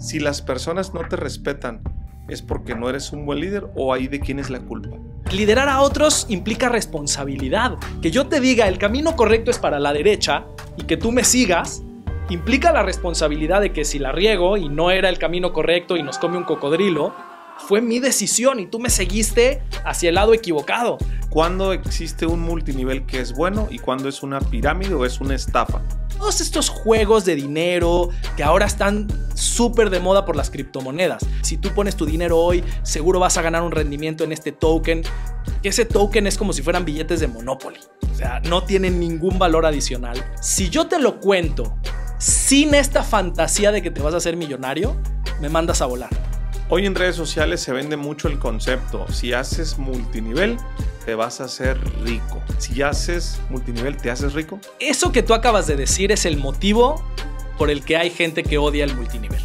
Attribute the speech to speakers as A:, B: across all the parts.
A: Si las personas no te respetan, ¿es porque no eres un buen líder o ahí de quién es la culpa?
B: Liderar a otros implica responsabilidad. Que yo te diga el camino correcto es para la derecha y que tú me sigas, implica la responsabilidad de que si la riego y no era el camino correcto y nos come un cocodrilo, fue mi decisión y tú me seguiste hacia el lado equivocado. ¿Cuándo existe un multinivel que es bueno y cuándo es una pirámide
A: o es una estafa?
B: Todos estos juegos de dinero que ahora están súper de moda por las criptomonedas. Si tú pones tu dinero hoy, seguro vas a ganar un rendimiento en este token, ese token es como si fueran billetes de Monopoly. O sea, no tienen ningún valor adicional. Si yo te lo cuento sin esta fantasía de que te vas a hacer millonario, me mandas a volar.
A: Hoy en redes sociales se vende mucho el concepto, si haces
B: multinivel, te vas a hacer rico. Si haces multinivel, te haces rico. Eso que tú acabas de decir es el motivo por el que hay gente que odia el multinivel.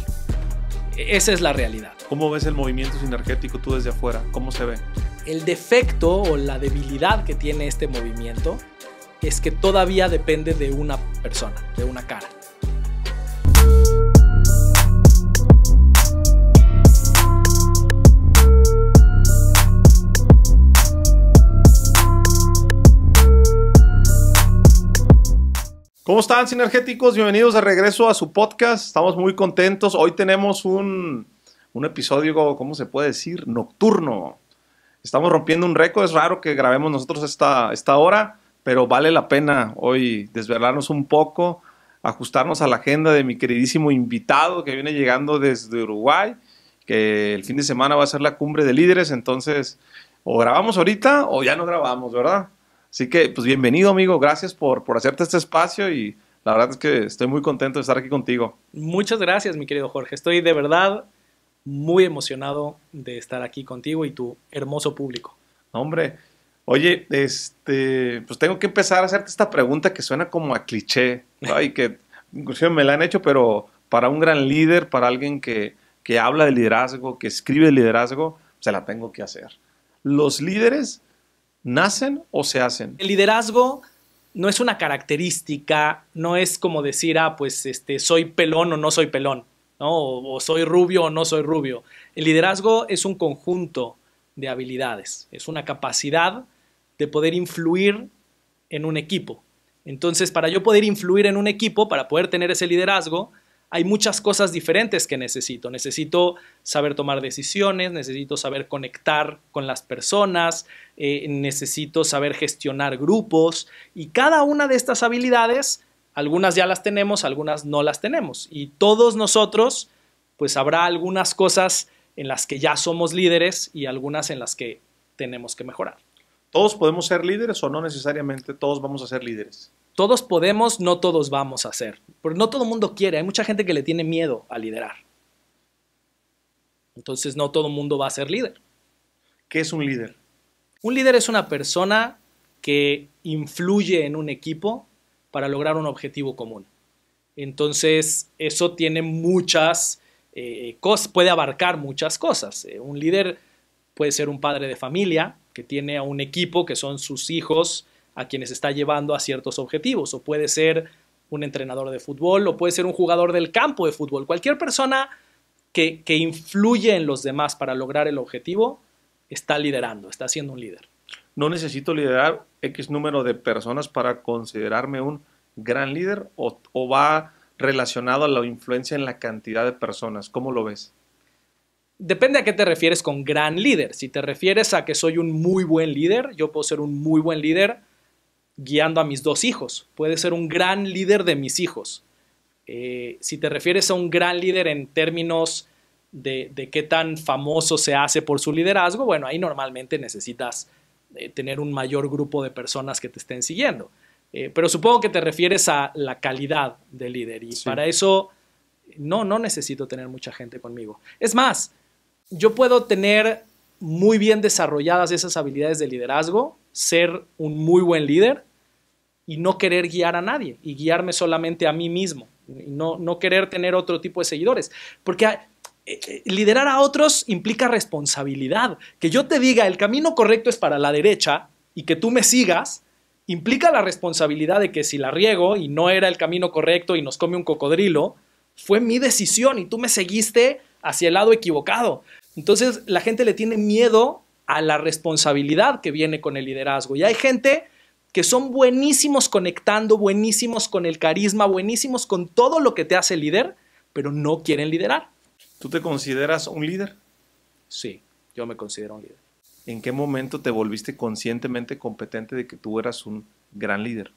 B: E-, esa es la realidad. ¿Cómo ves el movimiento sinergético tú desde afuera? ¿Cómo se ve? El defecto o la debilidad que tiene este movimiento es que todavía depende de una persona, de una cara.
A: ¿Cómo están, sinergéticos? Bienvenidos de regreso a su podcast. Estamos muy contentos. Hoy tenemos un, un episodio, ¿cómo se puede decir? Nocturno. Estamos rompiendo un récord. Es raro que grabemos nosotros esta, esta hora, pero vale la pena hoy desvelarnos un poco, ajustarnos a la agenda de mi queridísimo invitado que viene llegando desde Uruguay, que el fin de semana va a ser la cumbre de líderes. Entonces, o grabamos ahorita o ya no grabamos, ¿verdad? Así que, pues bienvenido, amigo. Gracias por, por hacerte este espacio y la verdad es que estoy muy contento de estar aquí contigo.
B: Muchas gracias, mi querido Jorge. Estoy de verdad muy emocionado de estar aquí contigo y tu hermoso público.
A: Hombre, oye, este, pues tengo que empezar a hacerte esta pregunta que suena como a cliché, ¿no? y que inclusive me la han hecho, pero para un gran líder, para alguien que, que habla de liderazgo, que escribe liderazgo, se la tengo que hacer. Los líderes ¿Nacen o se hacen?
B: El liderazgo no es una característica, no es como decir, ah, pues este, soy pelón o no soy pelón, ¿no? O, o, soy rubio o no soy rubio. El liderazgo es un conjunto de habilidades, es una capacidad de poder influir en un equipo. Entonces, para yo poder influir en un equipo, para poder tener ese liderazgo, hay muchas cosas diferentes que necesito. Necesito saber tomar decisiones, necesito saber conectar con las personas, eh, necesito saber gestionar grupos y cada una de estas habilidades, algunas ya las tenemos, algunas no las tenemos. Y todos nosotros, pues habrá algunas cosas en las que ya somos líderes y algunas en las que tenemos que mejorar. ¿Todos podemos ser líderes o no necesariamente todos vamos a ser líderes? Todos podemos, no todos vamos a ser. Porque no todo el mundo quiere. Hay mucha gente que le tiene miedo a liderar. Entonces no todo el mundo va a ser líder. ¿Qué es un líder? Un líder es una persona que influye en un equipo para lograr un objetivo común. Entonces eso tiene muchas eh, cosas, puede abarcar muchas cosas. Eh, un líder puede ser un padre de familia que tiene a un equipo que son sus hijos a quienes está llevando a ciertos objetivos, o puede ser un entrenador de fútbol, o puede ser un jugador del campo de fútbol, cualquier persona que, que influye en los demás para lograr el objetivo, está liderando, está siendo un líder. No necesito liderar X número de personas para considerarme un
A: gran líder o, o va relacionado a la influencia en la cantidad de personas. ¿Cómo lo ves?
B: Depende a qué te refieres con gran líder. Si te refieres a que soy un muy buen líder, yo puedo ser un muy buen líder guiando a mis dos hijos, puede ser un gran líder de mis hijos. Eh, si te refieres a un gran líder en términos de, qué tan famoso se hace por su liderazgo, bueno, ahí normalmente necesitas eh, tener un mayor grupo de personas que te estén siguiendo. Eh, pero supongo que te refieres a la calidad de líder y para eso no, no necesito tener mucha gente conmigo. Es más, yo puedo tener muy bien desarrolladas esas habilidades de liderazgo, ser un muy buen líder y no querer guiar a nadie y guiarme solamente a mí mismo no, no querer tener otro tipo de seguidores. Porque ah, eh, eh, liderar a otros implica responsabilidad. Que yo te diga el camino correcto es para la derecha y que tú me sigas, implica la responsabilidad de que si la riego y no era el camino correcto y nos come un cocodrilo, fue mi decisión y tú me seguiste hacia el lado equivocado. Entonces la gente le tiene miedo a la responsabilidad que viene con el liderazgo. Y hay gente que son buenísimos conectando, buenísimos con el carisma, buenísimos con todo lo que te hace líder, pero no quieren liderar. ¿Tú te consideras un líder? Sí, yo me considero un líder. ¿En qué momento te
A: volviste conscientemente competente de que tú eras un gran líder?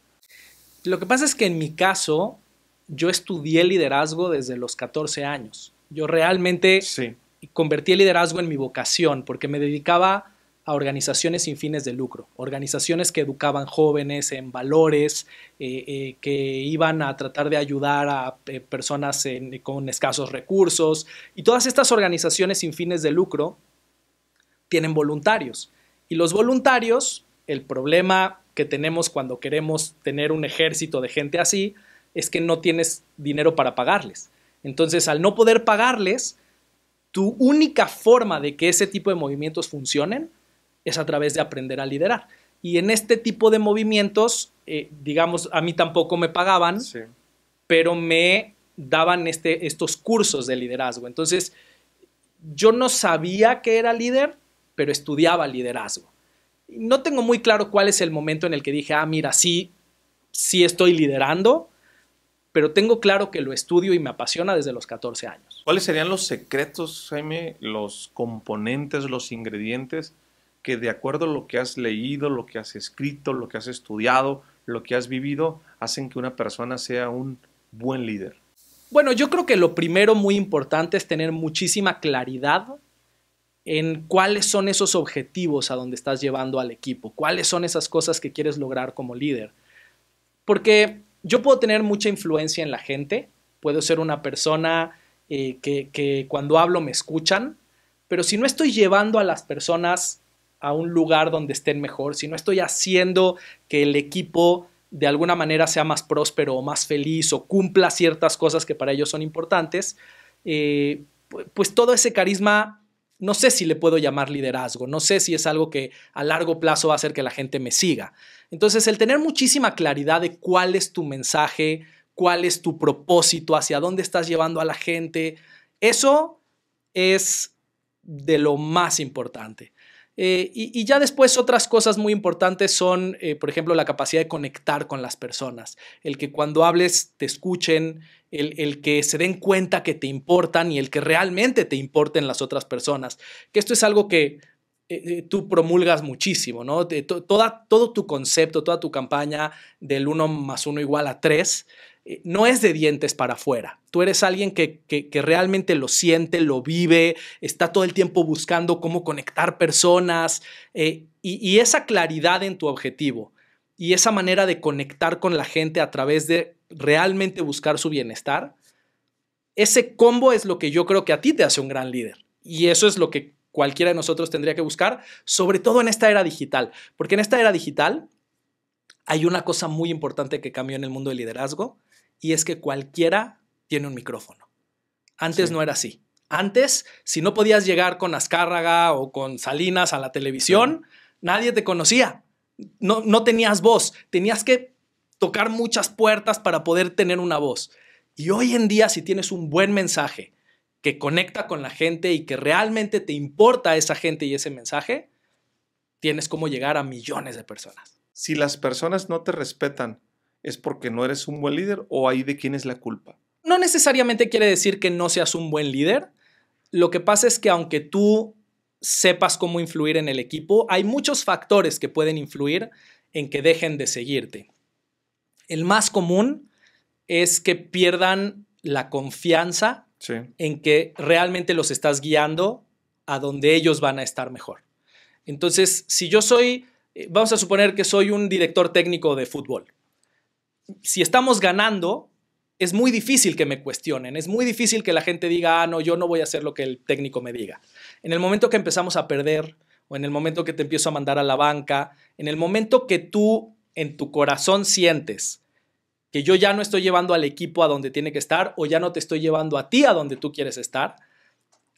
B: Lo que pasa es que en mi caso, yo estudié liderazgo desde los 14 años. Yo realmente sí. convertí el liderazgo en mi vocación porque me dedicaba a organizaciones sin fines de lucro, organizaciones que educaban jóvenes en valores, eh, eh, que iban a tratar de ayudar a eh, personas con escasos recursos. Y todas estas organizaciones sin fines de lucro tienen voluntarios. Y los voluntarios, el problema que tenemos cuando queremos tener un ejército de gente así, es que no tienes dinero para pagarles. Entonces, al no poder pagarles, tu única forma de que ese tipo de movimientos funcionen es a través de aprender a liderar. Y en este tipo de movimientos, eh, digamos, a mí tampoco me pagaban, pero me daban este, estos cursos de liderazgo. Entonces, yo no sabía que era líder, pero estudiaba liderazgo. No tengo muy claro cuál es el momento en el que dije, ah, mira, sí, sí estoy liderando, pero tengo claro que lo estudio y me apasiona desde los 14 años. ¿Cuáles serían los
A: secretos, Jaime, los componentes, los ingredientes que de acuerdo a lo que has leído, lo que has escrito, lo que has estudiado, lo que has vivido, hacen que una
B: persona sea un buen líder? Bueno, yo creo que lo primero muy importante es tener muchísima claridad en cuáles son esos objetivos a donde estás llevando al equipo, cuáles son esas cosas que quieres lograr como líder. Porque yo puedo tener mucha influencia en la gente, puedo ser una persona eh, que cuando hablo me escuchan, pero si no estoy llevando a las personas a un lugar donde estén mejor, si no estoy haciendo que el equipo de alguna manera sea más próspero o más feliz o cumpla ciertas cosas que para ellos son importantes, eh, pues todo ese carisma no sé si le puedo llamar liderazgo, no sé si es algo que a largo plazo va a hacer que la gente me siga. Entonces, el tener muchísima claridad de cuál es tu mensaje, cuál es tu propósito, hacia dónde estás llevando a la gente, eso es de lo más importante. Eh, y, ya después otras cosas muy importantes son, eh, por ejemplo, la capacidad de conectar con las personas, el que cuando hables te escuchen, el, que se den cuenta que te importan y el que realmente te importen las otras personas, que esto es algo que eh, tú promulgas muchísimo, ¿no? todo tu concepto, toda tu campaña del 1 más 1 igual a 3 eh, no es de dientes para afuera. Tú eres alguien que, realmente lo siente, lo vive, está todo el tiempo buscando cómo conectar personas eh, y, y, esa claridad en tu objetivo y esa manera de conectar con la gente a través de realmente buscar su bienestar, ese combo es lo que yo creo que a ti te hace un gran líder. Y eso es lo que cualquiera de nosotros tendría que buscar, sobre todo en esta era digital, porque en esta era digital hay una cosa muy importante que cambió en el mundo del liderazgo y es que cualquiera tiene un micrófono. Antes no era así. Antes, si no podías llegar con Azcárraga o con Salinas a la televisión, nadie te conocía. No, no tenías voz. Tenías que tocar muchas puertas para poder tener una voz. Y hoy en día, si tienes un buen mensaje que conecta con la gente y que realmente te importa esa gente y ese mensaje, tienes cómo llegar a millones de personas.
A: Si las personas no te respetan es porque no eres un buen líder o ahí de quién es la culpa?
B: No necesariamente quiere decir que no seas un buen líder. Lo que pasa es que aunque tú sepas cómo influir en el equipo, hay muchos factores que pueden influir en que dejen de seguirte. El más común es que pierdan la confianza en que realmente los estás guiando a donde ellos van a estar mejor. Entonces, si yo soy, eh, vamos a suponer que soy un director técnico de fútbol, si estamos ganando, es muy difícil que me cuestionen, es muy difícil que la gente diga, ah, no, yo no voy a hacer lo que el técnico me diga. En el momento que empezamos a perder, o en el momento que te empiezo a mandar a la banca, en el momento que tú en tu corazón sientes que yo ya no estoy llevando al equipo a donde tiene que estar o ya no te estoy llevando a ti a donde tú quieres estar,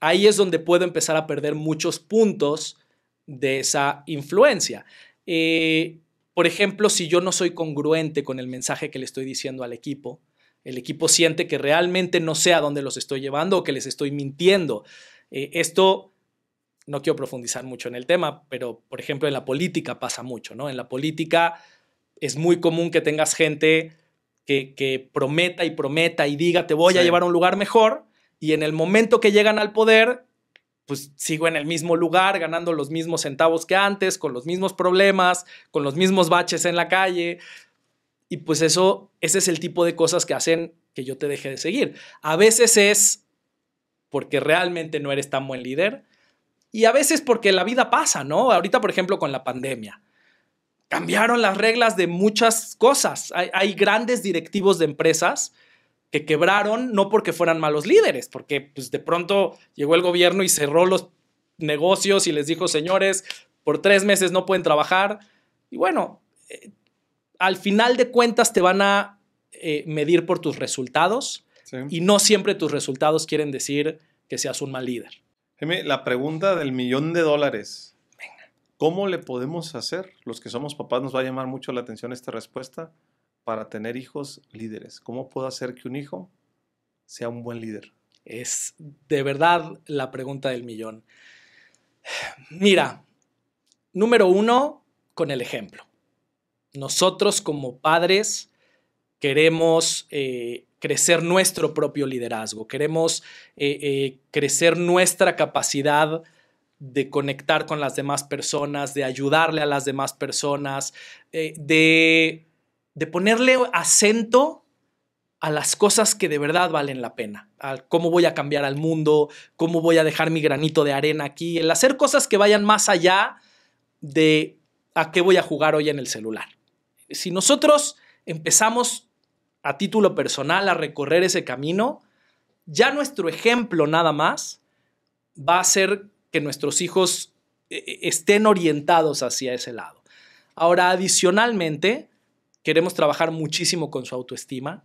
B: ahí es donde puedo empezar a perder muchos puntos de esa influencia. Eh, por ejemplo, si yo no soy congruente con el mensaje que le estoy diciendo al equipo, el equipo siente que realmente no sé a dónde los estoy llevando o que les estoy mintiendo. Eh, esto no quiero profundizar mucho en el tema, pero por ejemplo en la política pasa mucho, ¿no? En la política es muy común que tengas gente que, prometa y prometa y diga te voy a llevar a un lugar mejor y en el momento que llegan al poder pues sigo en el mismo lugar, ganando los mismos centavos que antes, con los mismos problemas, con los mismos baches en la calle. Y pues eso, ese es el tipo de cosas que hacen que yo te deje de seguir. A veces es porque realmente no eres tan buen líder y a veces porque la vida pasa, ¿no? Ahorita, por ejemplo, con la pandemia. Cambiaron las reglas de muchas cosas. Hay, grandes directivos de empresas que quebraron no porque fueran malos líderes, porque pues, de pronto llegó el gobierno y cerró los negocios y les dijo, señores, por tres meses no pueden trabajar. Y bueno, eh, al final de cuentas te van a eh, medir por tus resultados y no siempre tus resultados quieren decir que seas un mal líder. la pregunta del millón de dólares. ¿Cómo le podemos
A: hacer? Los que somos papás nos va a llamar mucho la atención esta respuesta para tener hijos líderes? ¿Cómo puedo hacer que un hijo sea un buen líder? Es de verdad
B: la pregunta del millón. Mira, número uno, con el ejemplo. Nosotros como padres queremos eh, crecer nuestro propio liderazgo, queremos eh, eh, crecer nuestra capacidad de conectar con las demás personas, de ayudarle a las demás personas, de de ponerle acento a las cosas que de verdad valen la pena, a cómo voy a cambiar al mundo, cómo voy a dejar mi granito de arena aquí, el hacer cosas que vayan más allá de a qué voy a jugar hoy en el celular. Si nosotros empezamos a título personal a recorrer ese camino, ya nuestro ejemplo nada más va a hacer que nuestros hijos eh, eh, estén orientados hacia ese lado. Ahora, adicionalmente, queremos trabajar muchísimo con su autoestima,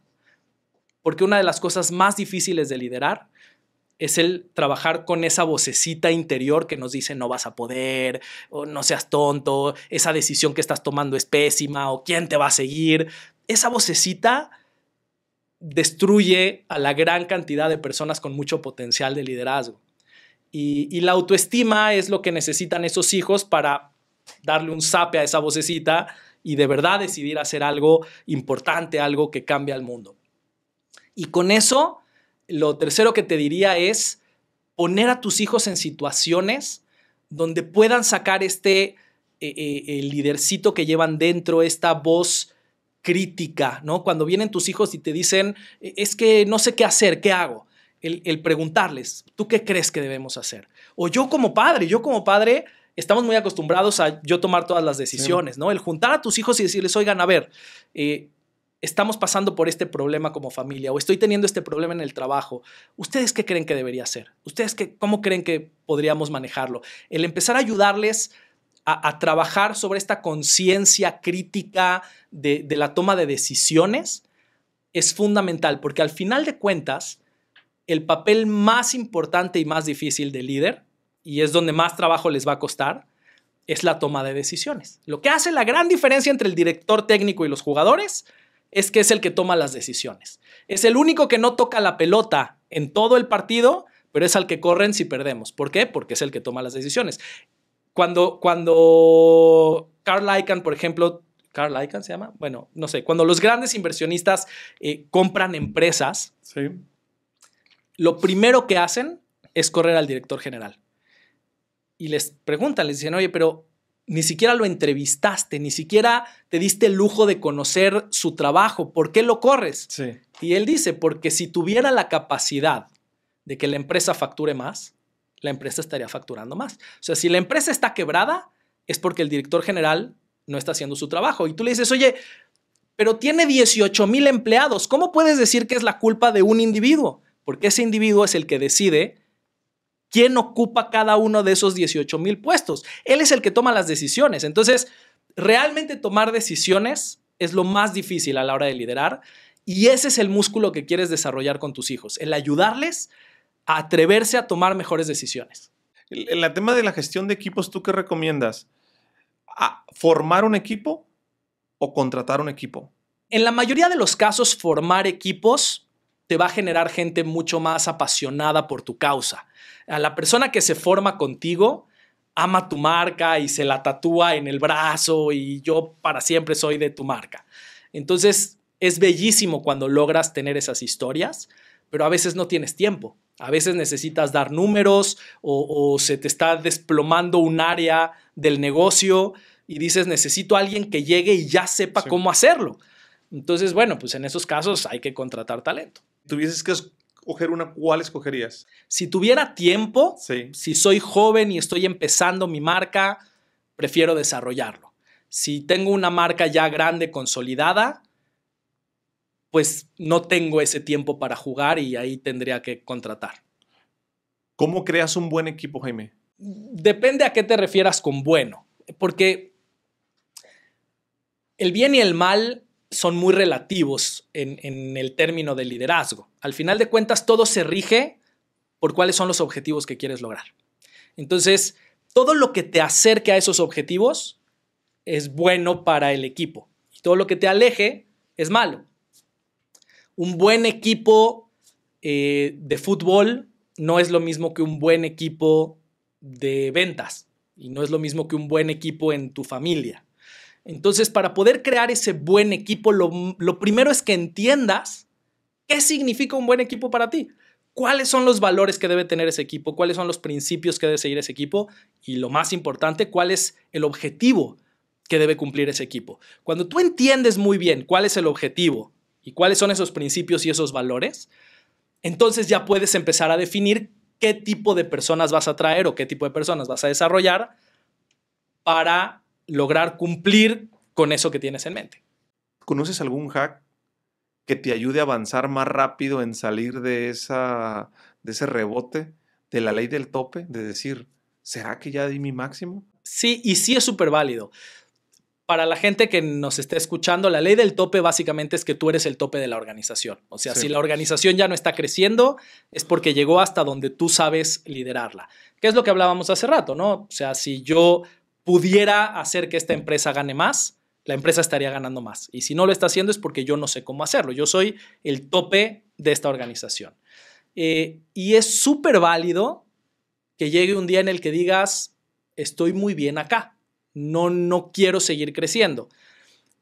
B: porque una de las cosas más difíciles de liderar es el trabajar con esa vocecita interior que nos dice no vas a poder, o no seas tonto, esa decisión que estás tomando es pésima, o quién te va a seguir. Esa vocecita destruye a la gran cantidad de personas con mucho potencial de liderazgo. Y, la autoestima es lo que necesitan esos hijos para darle un sape a esa vocecita y de verdad decidir hacer algo importante, algo que cambie al mundo. Y con eso, lo tercero que te diría es poner a tus hijos en situaciones donde puedan sacar este eh, eh, el lidercito que llevan dentro, esta voz crítica, ¿no? Cuando vienen tus hijos y te dicen, e-, es que no sé qué hacer, ¿qué hago? el preguntarles, ¿tú qué crees que debemos hacer? O yo como padre, yo como padre estamos muy acostumbrados a yo tomar todas las decisiones, ¿no? El juntar a tus hijos y decirles, oigan, a ver, eh, estamos pasando por este problema como familia o estoy teniendo este problema en el trabajo. ¿Ustedes qué creen que debería ser? ¿Ustedes qué, cómo creen que podríamos manejarlo? El empezar a ayudarles a, trabajar sobre esta conciencia crítica de, de la toma de decisiones es fundamental porque al final de cuentas, el papel más importante y más difícil del líder y es donde más trabajo les va a costar, es la toma de decisiones. Lo que hace la gran diferencia entre el director técnico y los jugadores es que es el que toma las decisiones. Es el único que no toca la pelota en todo el partido, pero es al que corren si perdemos. ¿Por qué? Porque es el que toma las decisiones. Cuando, cuando Carl Icahn, por ejemplo, Carl Icahn se llama, bueno, no sé, cuando los grandes inversionistas eh, compran empresas, lo primero que hacen es correr al director general y les preguntan, les dicen, oye, pero ni siquiera lo entrevistaste, ni siquiera te diste el lujo de conocer su trabajo, ¿por qué lo corres? Y él dice, porque si tuviera la capacidad de que la empresa facture más, la empresa estaría facturando más. O sea, si la empresa está quebrada, es porque el director general no está haciendo su trabajo. Y tú le dices, oye, pero tiene 18 mil empleados, ¿cómo puedes decir que es la culpa de un individuo? Porque ese individuo es el que decide quién ocupa cada uno de esos 18 mil puestos. Él es el que toma las decisiones. Entonces, realmente tomar decisiones es lo más difícil a la hora de liderar y ese es el músculo que quieres desarrollar con tus hijos, el ayudarles a atreverse a tomar mejores decisiones. En el tema de la gestión de equipos, ¿tú qué recomiendas? ¿Formar un equipo o contratar un equipo? En la mayoría de los casos, formar equipos te va a generar gente mucho más apasionada por tu causa. A la persona que se forma contigo ama tu marca y se la tatúa en el brazo y yo para siempre soy de tu marca. Entonces, es bellísimo cuando logras tener esas historias, pero a veces no tienes tiempo. A veces necesitas dar números o, se te está desplomando un área del negocio y dices, necesito alguien que llegue y ya sepa cómo hacerlo. Entonces, bueno, pues en esos casos hay que contratar talento tuvieses que escoger una, ¿cuál escogerías? Si tuviera tiempo, si soy joven y estoy empezando mi marca, prefiero desarrollarlo. Si tengo una marca ya grande, consolidada, pues no tengo ese tiempo para jugar y ahí tendría que contratar. ¿Cómo creas un buen equipo, Jaime? Depende a qué te refieras con bueno, porque el bien y el mal son muy relativos en, el término de liderazgo. Al final de cuentas, todo se rige por cuáles son los objetivos que quieres lograr. Entonces, todo lo que te acerque a esos objetivos es bueno para el equipo y todo lo que te aleje es malo. Un buen equipo eh, de fútbol no es lo mismo que un buen equipo de ventas y no es lo mismo que un buen equipo en tu familia. Entonces, para poder crear ese buen equipo, lo, primero es que entiendas qué significa un buen equipo para ti cuáles son los valores que debe tener ese equipo, cuáles son los principios que debe seguir ese equipo y lo más importante, cuál es el objetivo que debe cumplir ese equipo. Cuando tú entiendes muy bien cuál es el objetivo y cuáles son esos principios y esos valores, entonces ya puedes empezar a definir qué tipo de personas vas a traer o qué tipo de personas vas a desarrollar para lograr cumplir con eso que tienes en mente.
A: ¿Conoces algún hack que te ayude a avanzar más rápido en salir de, esa, de ese rebote de la
B: ley del tope? De decir, ¿será que ya di mi máximo? Sí, y sí es súper válido. Para la gente que nos está escuchando, la ley del tope básicamente es que tú eres el tope de la organización. O sea, si la organización ya no está creciendo, es porque llegó hasta donde tú sabes liderarla. ¿Qué es lo que hablábamos hace rato, no? O sea, si yo pudiera hacer que esta empresa gane más, la empresa estaría ganando más. Y si no lo está haciendo es porque yo no sé cómo hacerlo. Yo soy el tope de esta organización. Eh, y es súper válido que llegue un día en el que digas, estoy muy bien acá, no, no quiero seguir creciendo.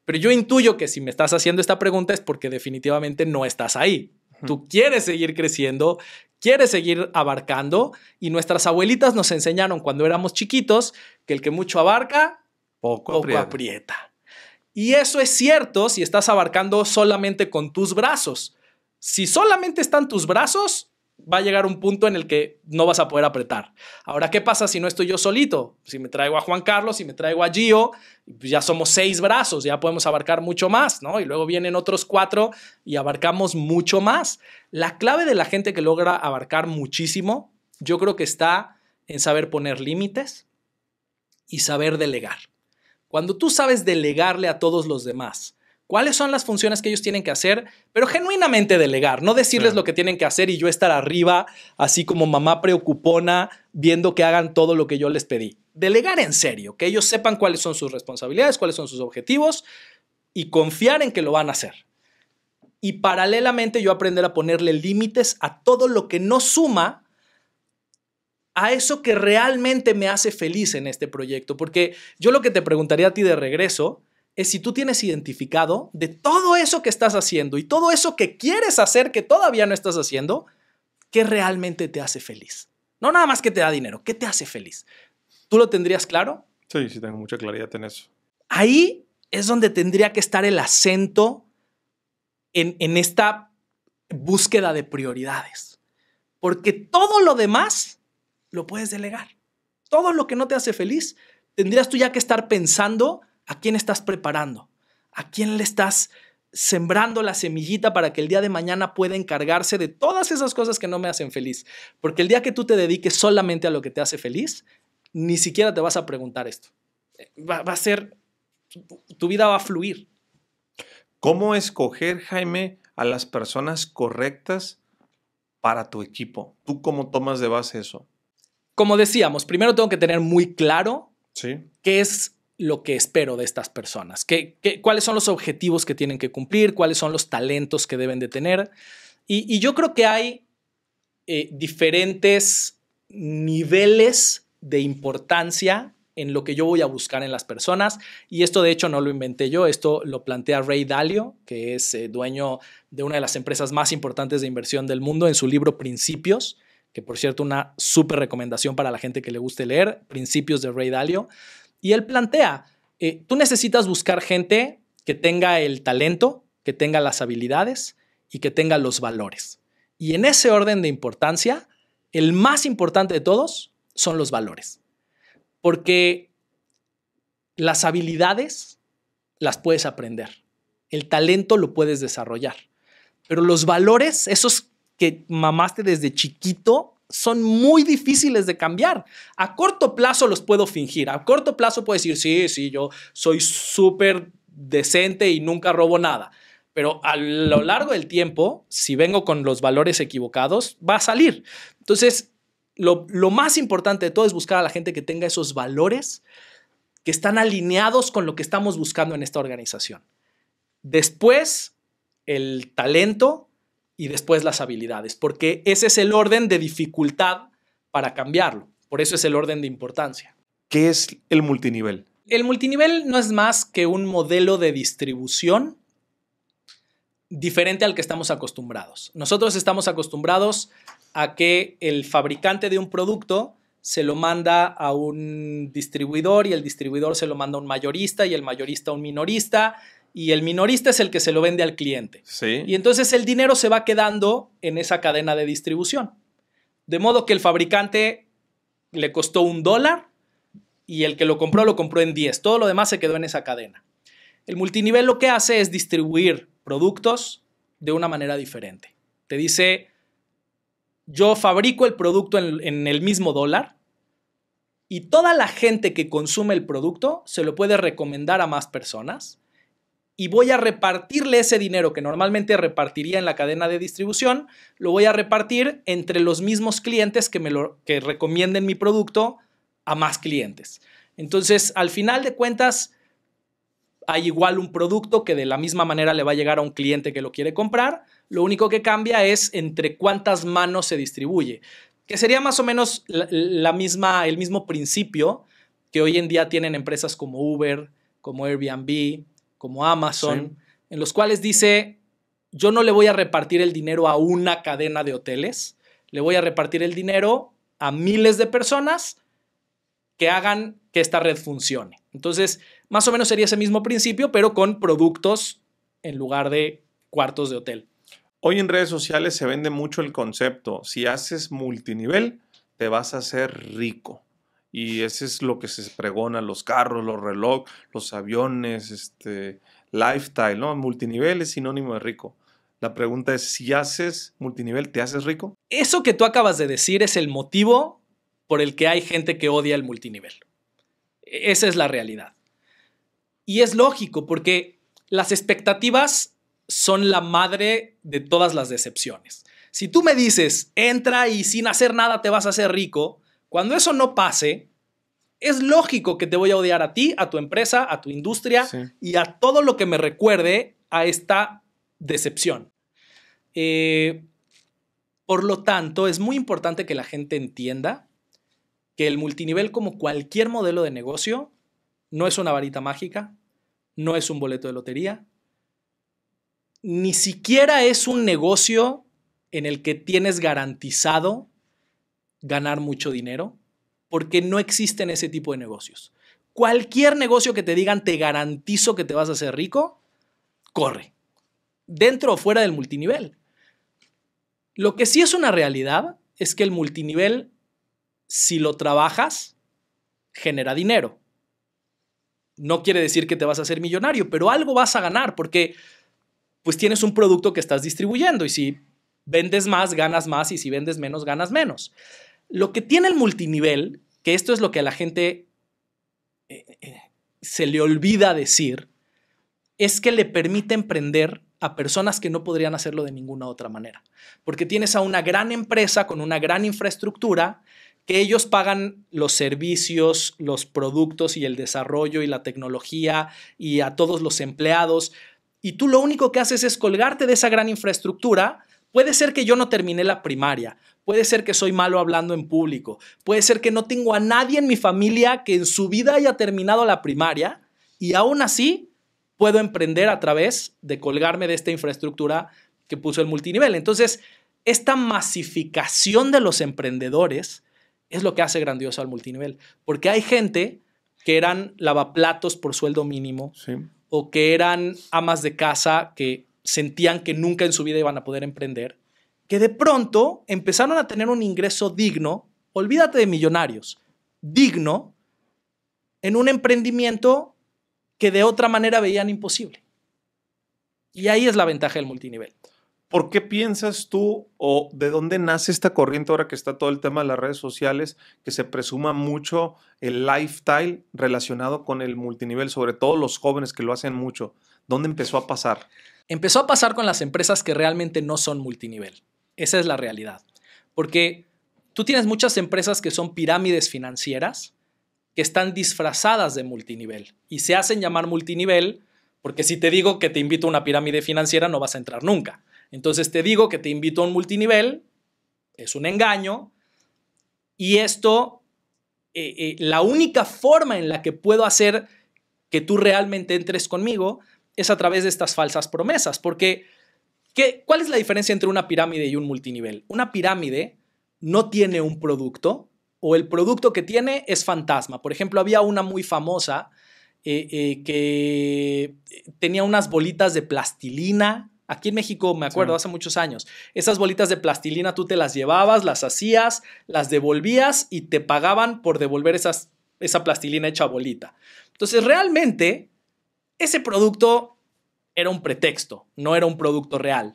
B: Pero yo intuyo que si me estás haciendo esta pregunta es porque definitivamente no estás ahí. Tú quieres seguir creciendo, quiere seguir abarcando y nuestras abuelitas nos enseñaron cuando éramos chiquitos que el que mucho abarca, poco, aprieta. Y eso es cierto si estás abarcando solamente con tus brazos. Si solamente están tus brazos, va a llegar un punto en el que no vas a poder apretar. Ahora, ¿qué pasa si no estoy yo solito? Si me traigo a Juan Carlos, si me traigo a Gio, pues ya somos seis brazos, ya podemos abarcar mucho más, ¿no? Y luego vienen otros cuatro y abarcamos mucho más. La clave de la gente que logra abarcar muchísimo, yo creo que está en saber poner límites y saber delegar. Cuando tú sabes delegarle a todos los demás, cuáles son las funciones que ellos tienen que hacer, pero genuinamente delegar, no decirles lo que tienen que hacer y yo estar arriba, así como mamá preocupona, viendo que hagan todo lo que yo les pedí. Delegar en serio, que ellos sepan cuáles son sus responsabilidades, cuáles son sus objetivos y confiar en que lo van a hacer. Y paralelamente yo aprender a ponerle límites a todo lo que no suma a eso que realmente me hace feliz en este proyecto, porque yo lo que te preguntaría a ti de regreso es si tú tienes identificado de todo eso que estás haciendo y todo eso que quieres hacer que todavía no estás haciendo, ¿qué realmente te hace feliz. No nada más que te da dinero, ¿qué te hace feliz? ¿Tú lo tendrías claro? Sí, sí, tengo mucha claridad en eso. Ahí es donde tendría que estar el acento en, en esta búsqueda de prioridades. Porque todo lo demás lo puedes delegar. Todo lo que no te hace feliz, tendrías tú ya que estar pensando ¿A quién estás preparando? ¿A quién le estás sembrando la semillita para que el día de mañana pueda encargarse de todas esas cosas que no me hacen feliz? Porque el día que tú te dediques solamente a lo que te hace feliz, ni siquiera te vas a preguntar esto. Va, a ser, tu vida va a fluir. ¿Cómo escoger, Jaime, a
A: las personas correctas para tu equipo? ¿Tú cómo tomas de base eso?
B: Como decíamos, primero tengo que tener muy claro sí. es lo que espero de estas personas, ¿Qué, cuáles son los objetivos que tienen que cumplir, cuáles son los talentos que deben de tener. Y, yo creo que hay eh, diferentes niveles de importancia en lo que yo voy a buscar en las personas. Y esto de hecho no lo inventé yo, esto lo plantea Ray Dalio, que es eh, dueño de una de las empresas más importantes de inversión del mundo en su libro Principios, que por cierto una súper recomendación para la gente que le guste leer, Principios de Ray Dalio. Y él plantea, eh, tú necesitas buscar gente que tenga el talento, que tenga las habilidades y que tenga los valores. Y en ese orden de importancia, el más importante de todos son los valores. Porque las habilidades las puedes aprender, el talento lo puedes desarrollar, pero los valores, esos que mamaste desde chiquito, son muy difíciles de cambiar. A corto plazo los puedo fingir. A corto plazo puedo decir, sí, sí, yo soy súper decente y nunca robo nada. Pero a lo largo del tiempo, si vengo con los valores equivocados, va a salir. Entonces, lo, lo más importante de todo es buscar a la gente que tenga esos valores que están alineados con lo que estamos buscando en esta organización. Después, el talento y después las habilidades, porque ese es el orden de dificultad para cambiarlo. Por eso es el orden de importancia.
A: ¿Qué es el multinivel?
B: El multinivel no es más que un modelo de distribución diferente al que estamos acostumbrados. Nosotros estamos acostumbrados a que el fabricante de un producto se lo manda a un distribuidor y el distribuidor se lo manda a un mayorista y el mayorista a un minorista y el minorista es el que se lo vende al cliente. Y entonces el dinero se va quedando en esa cadena de distribución. De modo que el fabricante le costó un dólar y el que lo compró lo compró en 10. Todo lo demás se quedó en esa cadena. El multinivel lo que hace es distribuir productos de una manera diferente. Te dice, yo fabrico el producto en el mismo dólar, y toda la gente que consume el producto se lo puede recomendar a más personas y voy a repartirle ese dinero que normalmente repartiría en la cadena de distribución, lo voy a repartir entre los mismos clientes que me lo, que recomienden mi producto a más clientes. Entonces, al final de cuentas, hay igual un producto que de la misma manera le va a llegar a un cliente que lo quiere comprar. Lo único que cambia es entre cuántas manos se distribuye, que sería más o menos misma, el mismo principio que hoy en día tienen empresas como Uber, como Airbnb, como Amazon, en los cuales dice, yo no le voy a repartir el dinero a una cadena de hoteles, le voy a repartir el dinero a miles de personas que hagan que esta red funcione. Entonces, más o menos sería ese mismo principio, pero con productos en lugar de cuartos de hotel.
A: Hoy en redes sociales se vende mucho el concepto, si haces multinivel, te vas a hacer rico. Y ese es lo que se pregona, los carros, los relojes, los aviones, este, lifestyle, ¿no? Multinivel es sinónimo de rico. La
B: pregunta es, si haces multinivel, ¿te haces rico? Eso que tú acabas de decir es el motivo por el que hay gente que odia el multinivel. E, esa es la realidad. Y es lógico, porque las expectativas son la madre de todas las decepciones. Si tú me dices, entra y sin hacer nada te vas a hacer rico, cuando eso no pase, es lógico que te voy a odiar a ti, a tu empresa, a tu industria y a todo lo que me recuerde a esta decepción. Eh, por lo tanto, es muy importante que la gente entienda que el multinivel, como cualquier modelo de negocio, no es una varita mágica, no es un boleto de lotería, ni siquiera es un negocio en el que tienes garantizado ganar mucho dinero porque no existen ese tipo de negocios. Cualquier negocio que te digan te garantizo que te vas a hacer rico, corre, dentro o fuera del multinivel. Lo que sí es una realidad es que el multinivel, si lo trabajas, genera dinero. No quiere decir que te vas a hacer millonario, pero algo vas a ganar porque pues tienes un producto que estás distribuyendo y si vendes más, ganas más y si vendes menos, ganas menos. Lo que tiene el multinivel, que esto es lo que a la gente eh, eh, se le olvida decir, es que le permite emprender a personas que no podrían hacerlo de ninguna otra manera. Porque tienes a una gran empresa con una gran infraestructura que ellos pagan los servicios, los productos y el desarrollo y la tecnología y a todos los empleados. Y tú lo único que haces es colgarte de esa gran infraestructura Puede ser que yo no terminé la primaria, puede ser que soy malo hablando en público, puede ser que no tengo a nadie en mi familia que en su vida haya terminado la primaria y aún así puedo emprender a través de colgarme de esta infraestructura que puso el multinivel. Entonces, esta masificación de los emprendedores es lo que hace grandioso al multinivel, porque hay gente que eran lavaplatos por sueldo mínimo o que eran amas de casa que sentían que nunca en su vida iban a poder emprender, que de pronto empezaron a tener un ingreso digno, olvídate de millonarios, digno, en un emprendimiento que de otra manera veían imposible. Y ahí es la ventaja del multinivel.
A: ¿Por qué piensas tú o de dónde nace esta corriente ahora que está todo el tema de las redes sociales, que se presuma mucho el lifestyle relacionado con el multinivel, sobre todo
B: los jóvenes que lo hacen mucho? ¿Dónde empezó a pasar? Empezó a pasar con las empresas que realmente no son multinivel. Esa es la realidad. Porque tú tienes muchas empresas que son pirámides financieras que están disfrazadas de multinivel y se hacen llamar multinivel porque si te digo que te invito a una pirámide financiera no vas a entrar nunca. Entonces te digo que te invito a un multinivel, es un engaño y esto, eh, eh, la única forma en la que puedo hacer que tú realmente entres conmigo es a través de estas falsas promesas, porque ¿qué, ¿cuál es la diferencia entre una pirámide y un multinivel? Una pirámide no tiene un producto o el producto que tiene es fantasma. Por ejemplo, había una muy famosa eh, eh, que tenía unas bolitas de plastilina. Aquí en México, me acuerdo, hace muchos años, esas bolitas de plastilina tú te las llevabas, las hacías, las devolvías y te pagaban por devolver esas, esa plastilina hecha bolita. Entonces, realmente, ese producto era un pretexto, no era un producto real.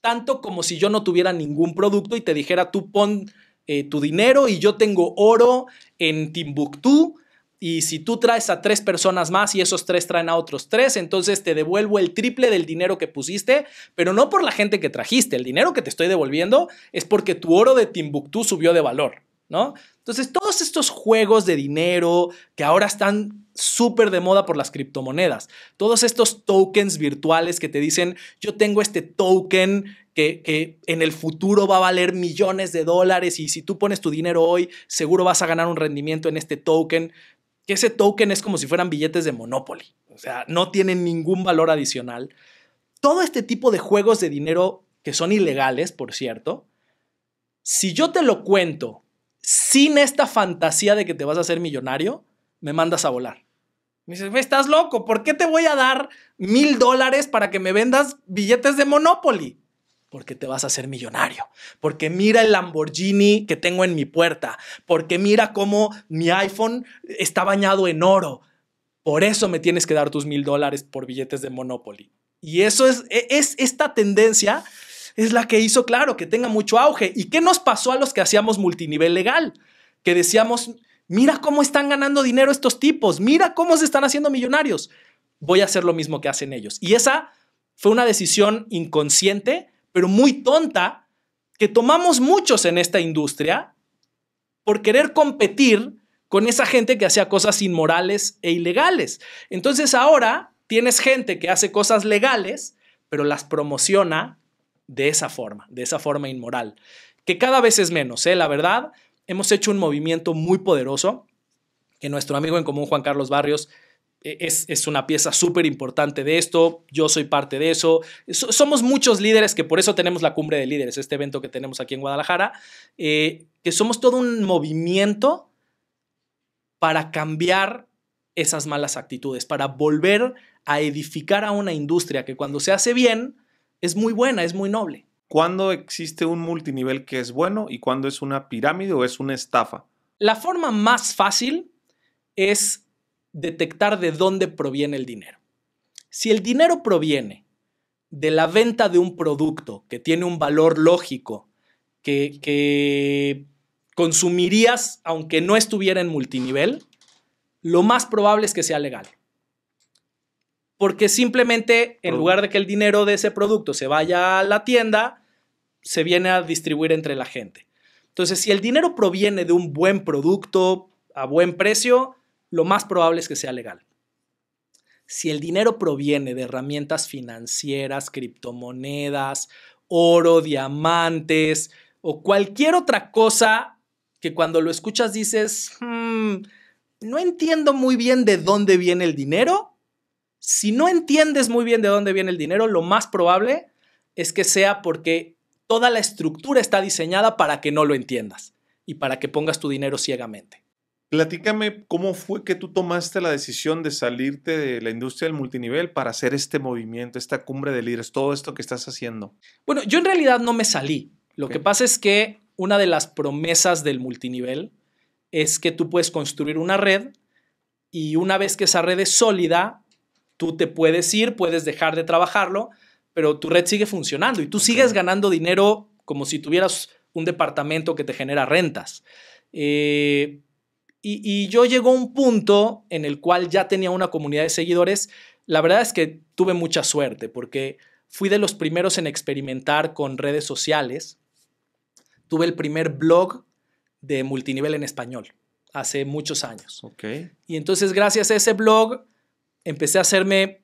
B: Tanto como si yo no tuviera ningún producto y te dijera, tú pon eh, tu dinero y yo tengo oro en Timbuktu y si tú traes a tres personas más y esos tres traen a otros tres, entonces te devuelvo el triple del dinero que pusiste, pero no por la gente que trajiste. El dinero que te estoy devolviendo es porque tu oro de Timbuktu subió de valor, ¿no? Entonces, todos estos juegos de dinero que ahora están súper de moda por las criptomonedas. Todos estos tokens virtuales que te dicen, yo tengo este token que, en el futuro va a valer millones de dólares y si tú pones tu dinero hoy, seguro vas a ganar un rendimiento en este token, que ese token es como si fueran billetes de Monopoly. O sea, no tienen ningún valor adicional. Todo este tipo de juegos de dinero que son ilegales, por cierto, si yo te lo cuento sin esta fantasía de que te vas a hacer millonario, me mandas a volar. Me dices, estás loco, ¿por qué te voy a dar mil dólares para que me vendas billetes de Monopoly? Porque te vas a hacer millonario. Porque mira el Lamborghini que tengo en mi puerta. Porque mira cómo mi iPhone está bañado en oro. Por eso me tienes que dar tus mil dólares por billetes de Monopoly. Y eso es, e, es esta tendencia es la que hizo claro que tenga mucho auge. ¿Y qué nos pasó a los que hacíamos multinivel legal? Que decíamos, Mira cómo están ganando dinero estos tipos. Mira cómo se están haciendo millonarios. Voy a hacer lo mismo que hacen ellos. Y esa fue una decisión inconsciente, pero muy tonta, que tomamos muchos en esta industria por querer competir con esa gente que hacía cosas inmorales e ilegales. Entonces ahora tienes gente que hace cosas legales, pero las promociona de esa forma, de esa forma inmoral, que cada vez es menos, ¿eh? la verdad, hemos hecho un movimiento muy poderoso que nuestro amigo en común Juan Carlos Barrios e, es, una pieza súper importante de esto, yo soy parte de eso, somos muchos líderes que por eso tenemos la cumbre de líderes, este evento que tenemos aquí en Guadalajara, eh, que somos todo un movimiento para cambiar esas malas actitudes, para volver a edificar a una industria que cuando se hace bien es muy buena, es muy noble. ¿Cuándo existe un multinivel que es bueno y cuándo es una pirámide o es una estafa? La forma más fácil es detectar de dónde proviene el dinero. Si el dinero proviene de la venta de un producto que tiene un valor lógico, que, que consumirías aunque no estuviera en multinivel, lo más probable es que sea legal. Porque simplemente, en lugar de que el dinero de ese producto se vaya a la tienda, se viene a distribuir entre la gente. Entonces, si el dinero proviene de un buen producto a buen precio, lo más probable es que sea legal. Si el dinero proviene de herramientas financieras, criptomonedas, oro, diamantes o cualquier otra cosa que cuando lo escuchas dices, hmm, no entiendo muy bien de dónde viene el dinero. Si no entiendes muy bien de dónde viene el dinero, lo más probable es que sea porque Toda la estructura está diseñada para que no lo entiendas y para que pongas tu dinero ciegamente. Platícame cómo fue que tú tomaste la
A: decisión de salirte de la industria del multinivel para hacer este movimiento, esta cumbre de líderes, todo esto
B: que estás haciendo. Bueno, yo en realidad no me salí. Lo que pasa es que una de las promesas del multinivel es que tú puedes construir una red y una vez que esa red es sólida, tú te puedes ir, puedes dejar de trabajarlo pero tu red sigue funcionando y tú sigues ganando dinero como si tuvieras un departamento que te genera rentas. Eh, y, yo llegó a un punto en el cual ya tenía una comunidad de seguidores. La verdad es que tuve mucha suerte porque fui de los primeros en experimentar con redes sociales. Tuve el primer blog de multinivel en español hace muchos años. Y entonces gracias a ese blog empecé a hacerme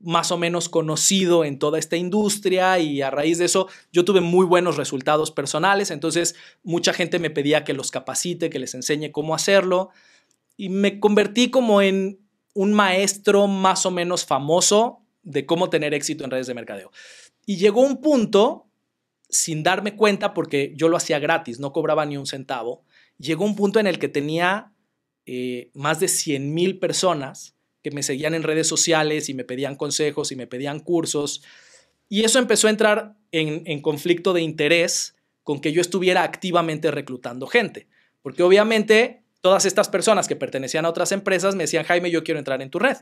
B: más o menos conocido en toda esta industria y a raíz de eso yo tuve muy buenos resultados personales, entonces mucha gente me pedía que los capacite, que les enseñe cómo hacerlo y me convertí como en un maestro más o menos famoso de cómo tener éxito en redes de mercadeo. Y llegó un punto, sin darme cuenta, porque yo lo hacía gratis, no cobraba ni un centavo, llegó un punto en el que tenía eh, más de 100 mil personas me seguían en redes sociales y me pedían consejos y me pedían cursos. Y eso empezó a entrar en conflicto de interés con que yo estuviera activamente reclutando gente. Porque obviamente todas estas personas que pertenecían a otras empresas me decían, Jaime, yo quiero entrar en tu red.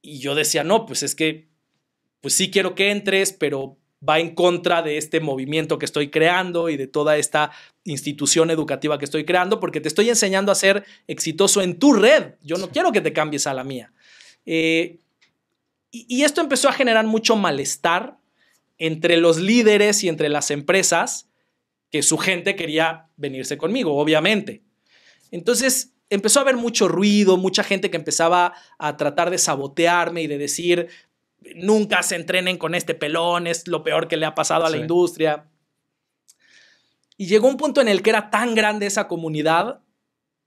B: Y yo decía, no, pues es que, pues sí quiero que entres, pero va en contra de este movimiento que estoy creando y de toda esta institución educativa que estoy creando, porque te estoy enseñando a ser exitoso en tu red. Yo no quiero que te cambies a la mía. Eh, y, y esto empezó a generar mucho malestar entre los líderes y entre las empresas que su gente quería venirse conmigo, obviamente. Entonces, empezó a haber mucho ruido, mucha gente que empezaba a tratar de sabotearme y de decir, nunca se entrenen con este pelón, es lo peor que le ha pasado a la industria. Y llegó un punto en el que era tan grande esa comunidad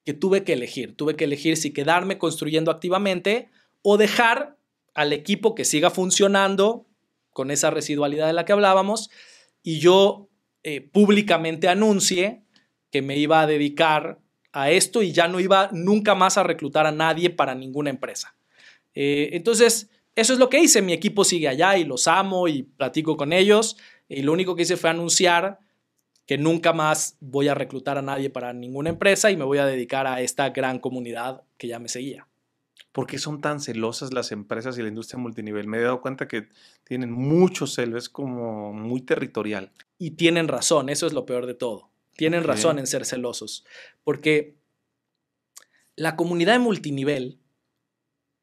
B: que tuve que elegir, tuve que elegir si quedarme construyendo activamente o dejar al equipo que siga funcionando con esa residualidad de la que hablábamos y yo eh, públicamente anuncie que me iba a dedicar a esto y ya no iba nunca más a reclutar a nadie para ninguna empresa. Eh, entonces, eso es lo que hice. Mi equipo sigue allá y los amo y platico con ellos. Y lo único que hice fue anunciar que nunca más voy a reclutar a nadie para ninguna empresa y me voy a dedicar a esta gran comunidad que ya me seguía.
A: ¿Por qué son tan celosas las empresas y la industria multinivel? Me he dado cuenta que tienen
B: mucho celo, es como muy territorial. Y tienen razón, eso es lo peor de todo. Tienen razón en ser celosos, porque la comunidad de multinivel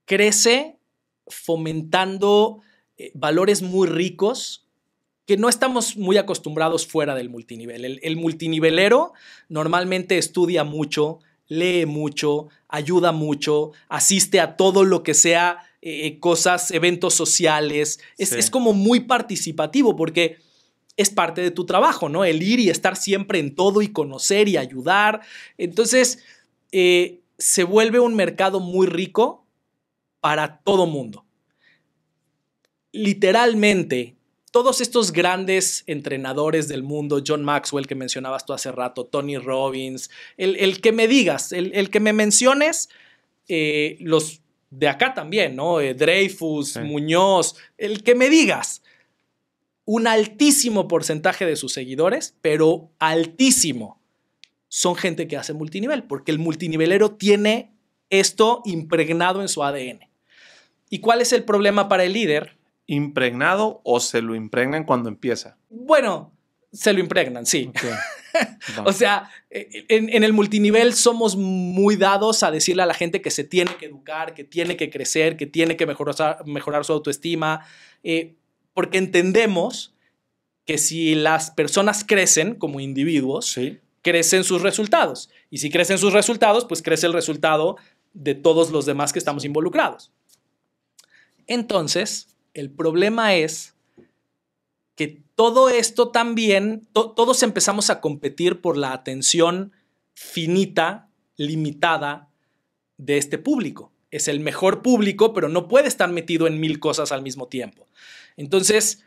B: crece fomentando eh, valores muy ricos que no estamos muy acostumbrados fuera del multinivel. El, multinivelero normalmente estudia mucho, lee mucho, ayuda mucho, asiste a todo lo que sea eh, cosas, eventos sociales. Es, como muy participativo porque es parte de tu trabajo, ¿no? El ir y estar siempre en todo y conocer y ayudar. Entonces, eh, se vuelve un mercado muy rico para todo mundo. Literalmente, todos estos grandes entrenadores del mundo, John Maxwell que mencionabas tú hace rato, Tony Robbins, el, que me digas, el, que me menciones, eh, los de acá también, ¿no? Eh, Dreyfus, Muñoz, el que me digas, un altísimo porcentaje de sus seguidores, pero altísimo, son gente que hace multinivel, porque el multinivelero tiene esto impregnado en su ADN. ¿Y cuál es el problema para el líder? ¿Impregnado o se lo impregnan cuando empieza? Bueno, se lo impregnan, sí. o sea, eh, en, el multinivel somos muy dados a decirle a la gente que se tiene que educar, que tiene que crecer, que tiene que mejorar, su autoestima, eh, porque entendemos que si las personas crecen como individuos, crecen sus resultados. Y si crecen sus resultados, pues crece el resultado de todos los demás que estamos involucrados. Entonces, el problema es que todo esto también, todos empezamos a competir por la atención finita, limitada de este público. Es el mejor público, pero no puede estar metido en mil cosas al mismo tiempo. Entonces,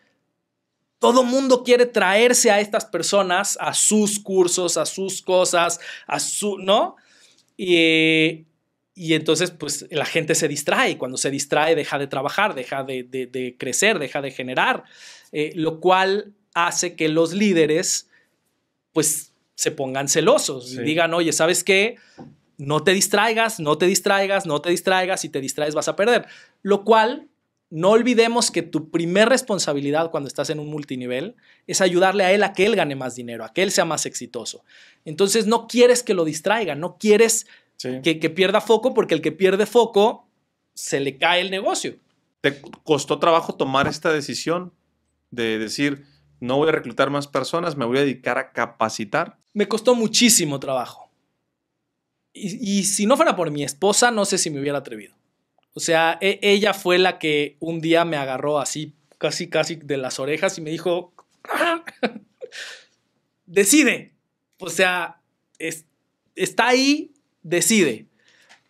B: todo mundo quiere traerse a estas personas, a sus cursos, a sus cosas, a su, ¿no? Y, y entonces, pues la gente se distrae, cuando se distrae deja de trabajar, deja de, crecer, deja de generar, eh, lo cual hace que los líderes, pues, se pongan celosos y digan, oye, ¿sabes qué? No te distraigas, no te distraigas, no te distraigas, si te distraes vas a perder. Lo cual, no olvidemos que tu primer responsabilidad cuando estás en un multinivel es ayudarle a él a que él gane más dinero, a que él sea más exitoso. Entonces, no quieres que lo distraiga no quieres que, pierda foco, porque el que pierde foco se le cae el negocio. ¿Te costó trabajo tomar esta decisión
A: de decir, no voy a reclutar más personas, me voy a dedicar a capacitar?
B: Me costó muchísimo trabajo. Y, si no fuera por mi esposa, no sé si me hubiera atrevido. O sea, e, ella fue la que un día me agarró así, casi, casi de las orejas y me dijo, ¡Ah!". decide. O sea, está ahí, decide.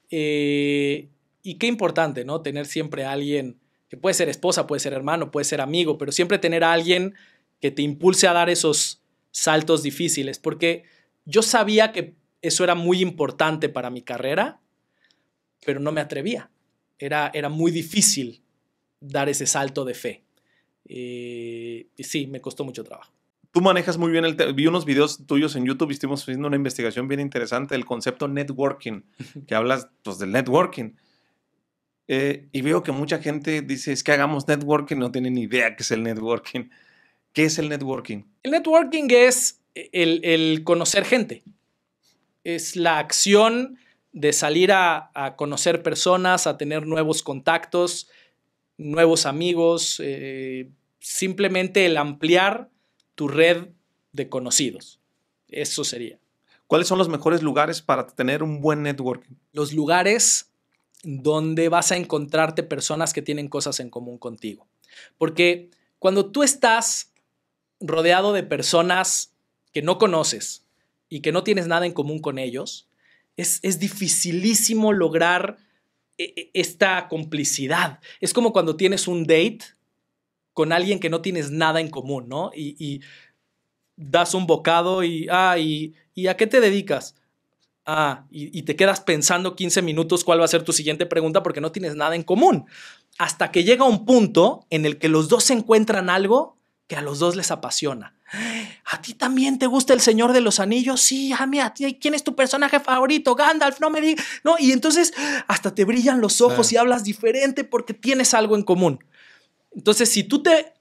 B: Eh, y qué importante, ¿no? Tener siempre a alguien, que puede ser esposa, puede ser hermano, puede ser amigo, pero siempre tener a alguien que te impulse a dar esos saltos difíciles, porque yo sabía que eso era muy importante para mi carrera, pero no me atrevía. Era, era muy difícil dar ese salto de fe. Eh, y sí, me costó mucho trabajo
A: tú manejas muy bien el vi unos videos tuyos en YouTube y estuvimos haciendo una investigación bien interesante del concepto networking, que hablas pues del networking. Eh, y veo que mucha gente dice, es que hagamos networking, no tienen ni idea qué es el networking. ¿Qué es el networking?
B: El networking es el, conocer gente. Es la acción de salir a, conocer personas, a tener nuevos contactos, nuevos amigos, eh, simplemente el ampliar tu red de conocidos. Eso sería. ¿Cuáles son los mejores lugares para tener un buen networking? Los lugares donde vas a encontrarte personas que tienen cosas en común contigo. Porque cuando tú estás rodeado de personas que no conoces y que no tienes nada en común con ellos, es, es dificilísimo lograr eh, eh, esta complicidad. Es como cuando tienes un date con alguien que no tienes nada en común, ¿no? Y, das un bocado y, ah, y, a qué te dedicas? Ah, y, te quedas pensando 15 minutos cuál va a ser tu siguiente pregunta porque no tienes nada en común. Hasta que llega un punto en el que los dos encuentran algo que a los dos les apasiona. ¿A ti también te gusta el Señor de los Anillos? Sí, a mí, a ti, ¿quién es tu personaje favorito? Gandalf, no me digas. No, y entonces hasta te brillan los ojos y hablas diferente porque tienes algo en común. Entonces, si tú te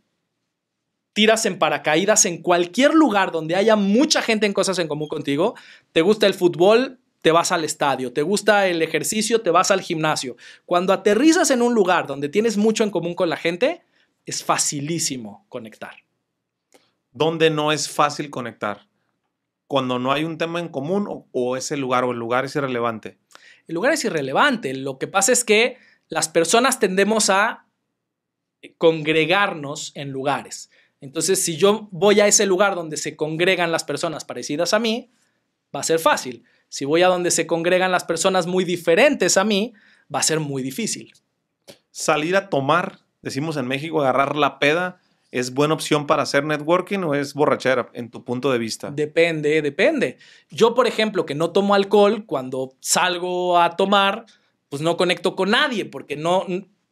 B: tiras en paracaídas en cualquier lugar donde haya mucha gente en cosas en común contigo, te gusta el fútbol, te vas al estadio, te gusta el ejercicio, te vas al gimnasio. Cuando aterrizas en un lugar donde tienes mucho en común con la gente, es facilísimo conectar. ¿Dónde no es fácil conectar? Cuando no hay un tema en común o, o ese lugar o el lugar es irrelevante. El lugar es irrelevante. Lo que pasa es que las personas tendemos a congregarnos en lugares. Entonces, si yo voy a ese lugar donde se congregan las personas parecidas a mí, va a ser fácil. Si voy a donde se congregan las personas muy diferentes a mí, va a ser muy difícil. Salir a tomar, decimos en México, agarrar la peda, ¿es buena opción para hacer networking o es borrachera en tu punto de vista? Depende, depende. Yo, por ejemplo, que no tomo alcohol, cuando salgo a tomar, pues no conecto con nadie porque no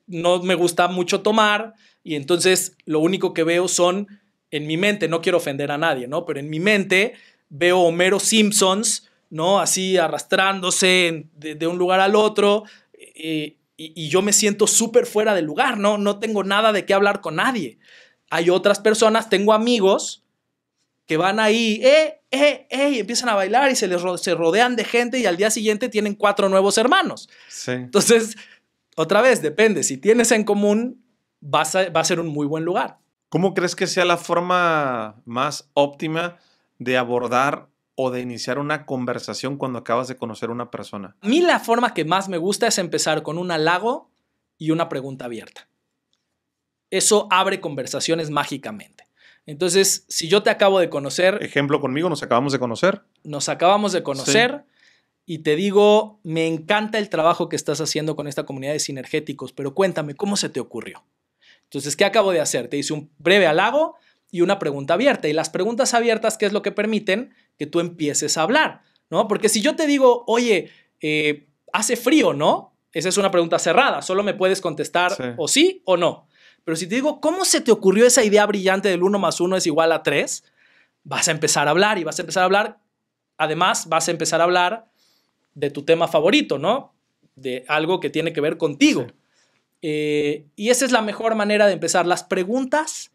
B: no me gusta mucho tomar y entonces lo único que veo son, en mi mente, no quiero ofender a nadie, ¿no? Pero en mi mente veo Homero Simpsons, ¿no? Así arrastrándose de, un lugar al otro eh, y, yo me siento súper fuera de lugar, ¿no? No tengo nada de qué hablar con nadie. Hay otras personas, tengo amigos que van ahí, eh, eh, eh, y empiezan a bailar y se les se rodean de gente y al día siguiente tienen cuatro nuevos hermanos. Entonces, otra vez, depende. Si tienes en común, va a ser un muy buen lugar.
A: ¿Cómo crees que sea la forma más óptima de abordar o de
B: iniciar una conversación cuando acabas de conocer a una persona? A mí la forma que más me gusta es empezar con un halago y una pregunta abierta. Eso abre conversaciones mágicamente. Entonces, si yo te acabo de conocer... Ejemplo conmigo, nos acabamos de conocer. Nos acabamos de conocer y te digo, me encanta el trabajo que estás haciendo con esta comunidad de sinergéticos, pero cuéntame, ¿cómo se te ocurrió? Entonces, ¿qué acabo de hacer? Te hice un breve halago y una pregunta abierta. Y las preguntas abiertas, ¿qué es lo que permiten? Que tú empieces a hablar, ¿no? Porque si yo te digo, oye, eh, hace frío, ¿no? Esa es una pregunta cerrada, solo me puedes contestar o sí o no. Pero si te digo, ¿cómo se te ocurrió esa idea brillante del 1 más 1 es igual a 3? Vas a empezar a hablar y vas a empezar a hablar. Además, vas a empezar a hablar de tu tema favorito, ¿no? De algo que tiene que ver contigo. Eh, y esa es la mejor manera de empezar. Las preguntas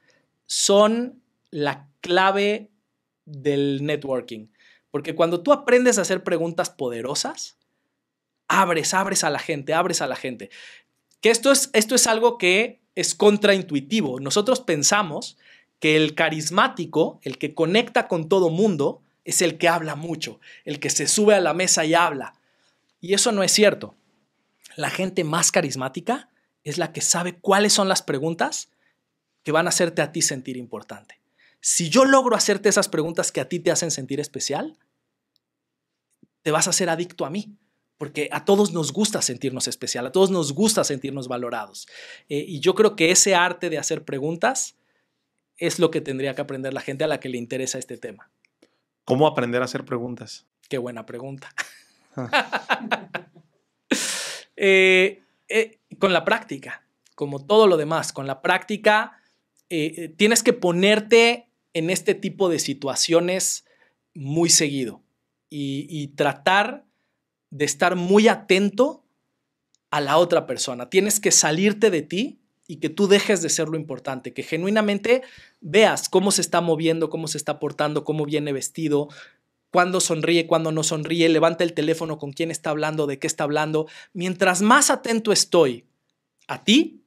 B: son la clave del networking, porque cuando tú aprendes a hacer preguntas poderosas, abres, abres a la gente, abres a la gente. Que esto es, esto es algo que es contraintuitivo. Nosotros pensamos que el carismático, el que conecta con todo mundo, es el que habla mucho, el que se sube a la mesa y habla. Y eso no es cierto. La gente más carismática es la que sabe cuáles son las preguntas que van a hacerte a ti sentir importante. Si yo logro hacerte esas preguntas que a ti te hacen sentir especial, te vas a hacer adicto a mí, porque a todos nos gusta sentirnos especial, a todos nos gusta sentirnos valorados. Eh, y yo creo que ese arte de hacer preguntas es lo que tendría que aprender la gente a la que le interesa este tema.
A: ¿Cómo aprender a hacer
B: preguntas? Qué buena pregunta. Eh, eh, con la práctica, como todo lo demás, con la práctica eh, tienes que ponerte en este tipo de situaciones muy seguido y, y tratar de estar muy atento a la otra persona. Tienes que salirte de ti y que tú dejes de ser lo importante, que genuinamente veas cómo se está moviendo, cómo se está portando, cómo viene vestido, cuándo sonríe, cuándo no sonríe, levanta el teléfono, con quién está hablando, de qué está hablando. Mientras más atento estoy a ti,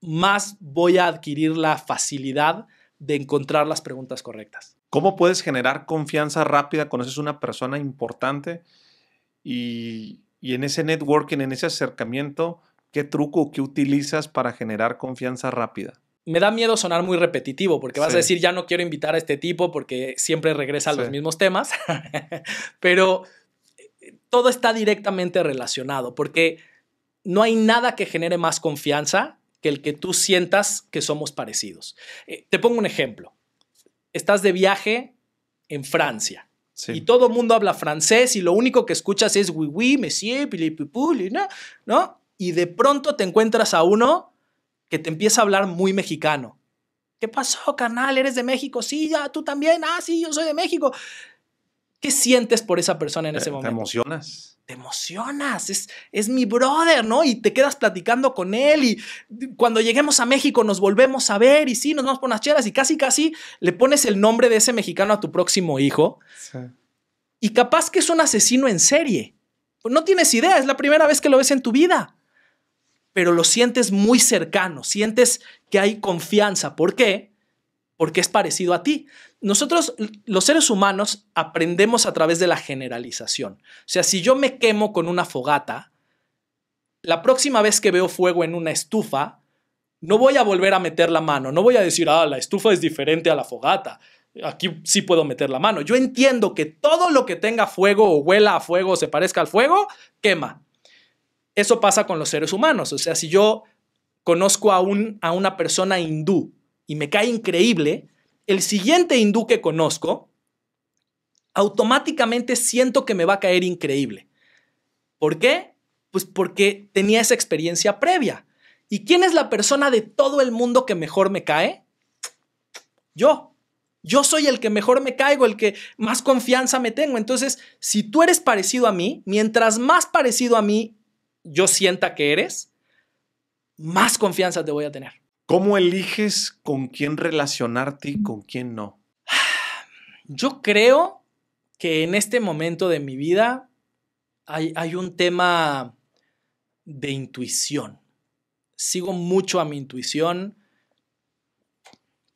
B: más voy a adquirir la facilidad de encontrar las preguntas correctas. ¿Cómo puedes generar confianza rápida?
A: Conoces una persona importante y, y en ese networking, en ese acercamiento, ¿qué truco qué utilizas para generar confianza rápida?
B: me da miedo sonar muy repetitivo, porque vas a decir, ya no quiero invitar a este tipo porque siempre regresa a los mismos temas, pero eh, todo está directamente relacionado, porque no hay nada que genere más confianza que el que tú sientas que somos parecidos. Eh, te pongo un ejemplo. Estás de viaje en Francia. Y todo el mundo habla francés y lo único que escuchas es ¿no? ¿no? Y de pronto te encuentras a uno que te empieza a hablar muy mexicano. ¿Qué pasó, canal? ¿Eres de México? Sí, ya, tú también. Ah, sí, yo soy de México. ¿Qué sientes por esa persona
A: en ese momento? Te emocionas.
B: Te emocionas, es, es mi brother, ¿no? Y te quedas platicando con él y cuando lleguemos a México nos volvemos a ver y sí, nos vamos por unas chelas y casi, casi le pones el nombre de ese mexicano a tu próximo hijo. Y capaz que es un asesino en serie. No tienes idea, es la primera vez que lo ves en tu vida pero lo sientes muy cercano, sientes que hay confianza. ¿Por qué? Porque es parecido a ti. Nosotros, los seres humanos, aprendemos a través de la generalización. O sea, si yo me quemo con una fogata, la próxima vez que veo fuego en una estufa, no voy a volver a meter la mano, no voy a decir, ah, la estufa es diferente a la fogata aquí sí puedo meter la mano. Yo entiendo que todo lo que tenga fuego o huela a fuego se parezca al fuego, quema. Eso pasa con los seres humanos. O sea, si yo conozco a, a una persona hindú y me cae increíble, el siguiente hindú que conozco, automáticamente siento que me va a caer increíble. ¿Por qué? Pues porque tenía esa experiencia previa. ¿Y quién es la persona de todo el mundo que mejor me cae? Yo. Yo soy el que mejor me caigo, el que más confianza me tengo. Entonces, si tú eres parecido a mí, mientras más parecido a mí yo sienta que eres, más confianza te voy a tener.
A: ¿Cómo eliges con quién
B: relacionarte y con quién no? Yo creo que en este momento de mi vida hay, hay un tema de intuición. Sigo mucho a mi intuición.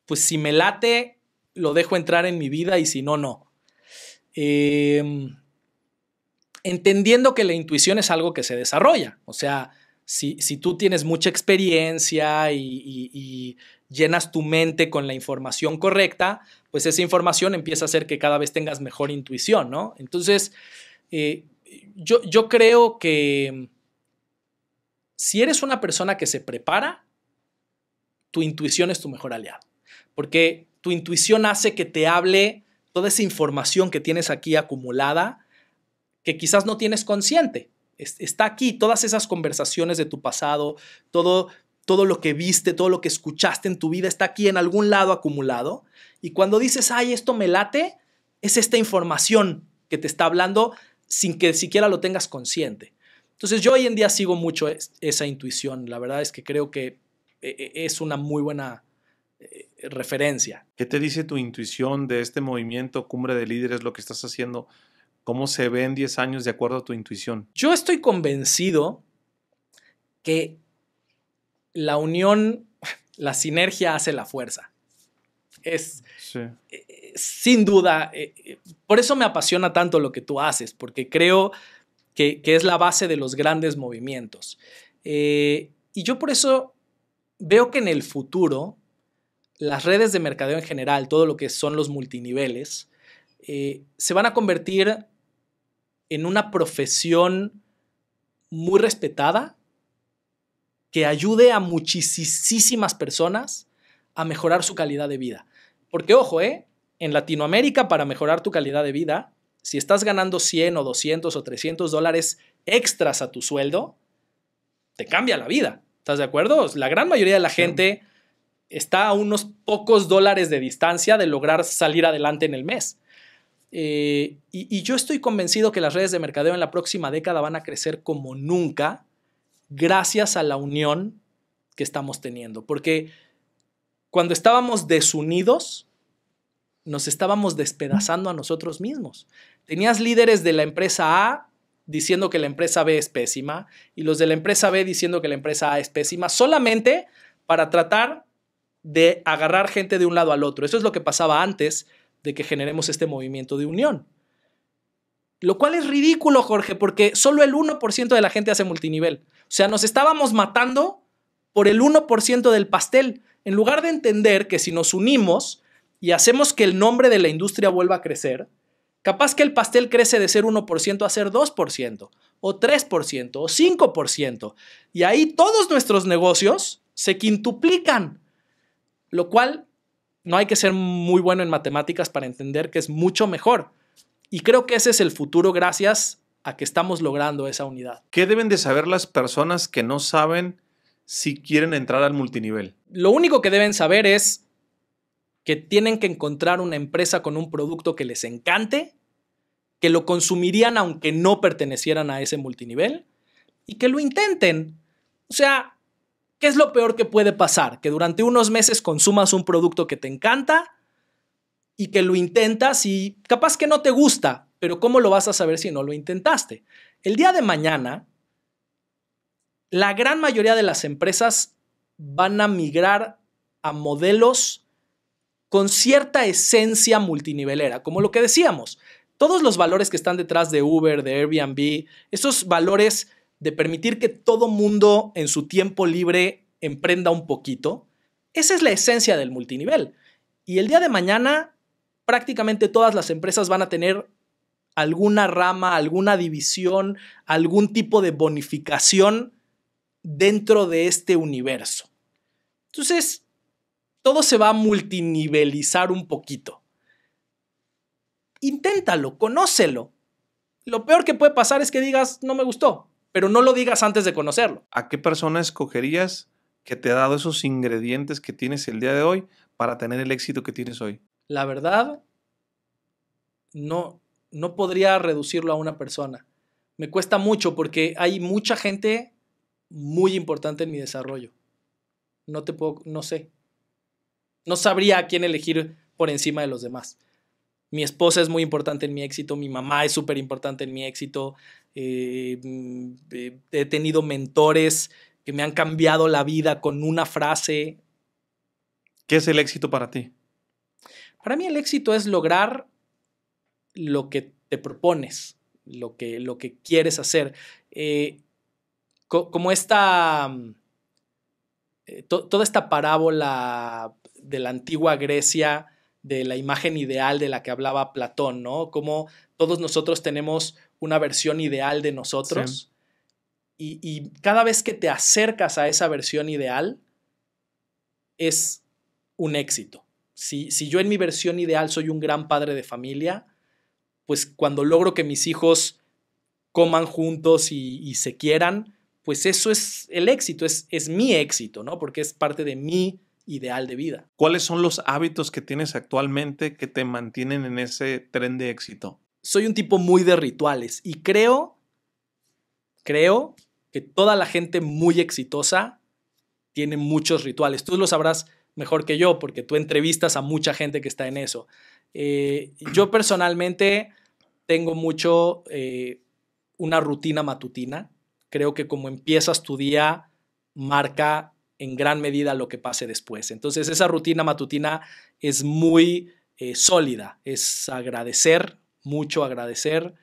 B: Pues si me late, lo dejo entrar en mi vida y si no, no. Eh, entendiendo que la intuición es algo que se desarrolla. O sea, si, tú tienes mucha experiencia y, llenas tu mente con la información correcta, pues esa información empieza a hacer que cada vez tengas mejor intuición, ¿no? Entonces, eh, yo creo que mm, si eres una persona que se prepara, tu intuición es tu mejor aliado, porque tu intuición hace que te hable toda esa información que tienes aquí acumulada, que quizás no tienes consciente. está aquí todas esas conversaciones de tu pasado, todo, todo lo que viste, todo lo que escuchaste en tu vida está aquí en algún lado acumulado. Y cuando dices, ay, esto me late, es esta información que te está hablando sin que siquiera lo tengas consciente. Entonces yo hoy en día sigo mucho esa intuición. La verdad es que creo que eh, eh, es una muy buena
A: eh, referencia. ¿Qué te dice tu intuición de este movimiento Cumbre de Líderes, lo que estás haciendo? ¿Cómo se ve en 10 años de acuerdo a tu intuición?
B: Yo estoy convencido que la unión, la sinergia hace la fuerza. Es eh, sin duda, eh, eh, por eso me apasiona tanto lo que tú haces, porque creo que, es la base de los grandes movimientos. y yo por eso veo que en el futuro las redes de mercadeo en general, todo lo que son los multiniveles, se van a convertir en una profesión muy respetada que ayude a muchísimas personas a mejorar su calidad de vida. Porque ojo, ¿eh? en Latinoamérica para mejorar tu calidad de vida, si estás ganando 100 o 200 o 300 dólares extras a tu sueldo, te cambia la vida. ¿Estás de acuerdo? La gran mayoría de la gente está a unos pocos dólares de distancia de lograr salir adelante en el mes. Eh, y, y, yo estoy convencido que las redes de mercadeo en la próxima década van a crecer como nunca gracias a la unión que estamos teniendo. Porque cuando estábamos desunidos, nos estábamos despedazando a nosotros mismos. Tenías líderes de la empresa A diciendo que la empresa B es pésima y los de la empresa B diciendo que la empresa A es pésima, solamente para tratar de agarrar gente de un lado al otro. Eso es lo que pasaba antes de que generemos este movimiento de unión. Lo cual es ridículo, Jorge, porque solo el 1% de la gente hace multinivel. O sea, nos estábamos matando por el 1% del pastel, en lugar de entender que si nos unimos y hacemos que el nombre de la industria vuelva a crecer, capaz que el pastel crece de ser 1% a ser 2%, o 3%, o 5%, y ahí todos nuestros negocios se quintuplican, lo cual no hay que ser muy bueno en matemáticas para entender que es mucho mejor. Y creo que ese es el futuro gracias a que estamos logrando esa unidad. ¿Qué deben de saber las personas que no saben si quieren
A: entrar al multinivel?
B: Lo único que deben saber es que tienen que encontrar una empresa con un producto que les encante, que lo consumirían aunque no pertenecieran a ese multinivel y que lo intenten. O sea, ¿Qué es lo peor que puede pasar? Que durante unos meses consumas un producto que te encanta y que lo intentas y capaz que no te gusta, pero ¿cómo lo vas a saber si no lo intentaste? El día de mañana, la gran mayoría de las empresas van a migrar a modelos con cierta esencia multinivelera, como lo que decíamos. Todos los valores que están detrás de Uber, de Airbnb, esos valores de permitir que todo mundo en su tiempo libre emprenda un poquito, esa es la esencia del multinivel. Y el día de mañana, prácticamente todas las empresas van a tener alguna rama, alguna división, algún tipo de bonificación dentro de este universo. Entonces, todo se va a multinivelizar un poquito. Inténtalo, conócelo. Lo peor que puede pasar es que digas, no me gustó pero no lo digas antes de conocerlo.
A: ¿A qué persona escogerías que te ha dado esos ingredientes que tienes el día de hoy para tener el éxito que tienes hoy?
B: La verdad, no, no podría reducirlo a una persona. Me cuesta mucho porque hay mucha gente muy importante en mi desarrollo. No te puedo, no sé. No sabría a quién elegir por encima de los demás mi esposa es muy importante en mi éxito, mi mamá es súper importante en mi éxito, eh, mm, eh, he tenido mentores que me han cambiado la vida con una frase. ¿Qué es el éxito para ti? Para mí el éxito es lograr lo que te propones, lo que, lo que quieres hacer. Eh, como esta, mm, toda esta parábola de la antigua Grecia, de la imagen ideal de la que hablaba Platón, ¿no? Como todos nosotros tenemos una versión ideal de nosotros y, cada vez que te acercas a esa versión ideal es un éxito. Si, si, yo en mi versión ideal soy un gran padre de familia, pues cuando logro que mis hijos coman juntos y, se quieran, pues eso es el éxito, es, es mi éxito, ¿no? Porque es parte de mi ideal de vida. ¿Cuáles son
A: los hábitos que tienes actualmente que te mantienen en ese tren de éxito? Soy un tipo
B: muy de rituales y creo, creo que toda la gente muy exitosa tiene muchos rituales. Tú lo sabrás mejor que yo porque tú entrevistas a mucha gente que está en eso. Eh, yo personalmente tengo mucho eh, una rutina matutina. Creo que como empiezas tu día marca en gran medida lo que pase después. Entonces esa rutina matutina es muy eh, sólida, es agradecer, mucho agradecer,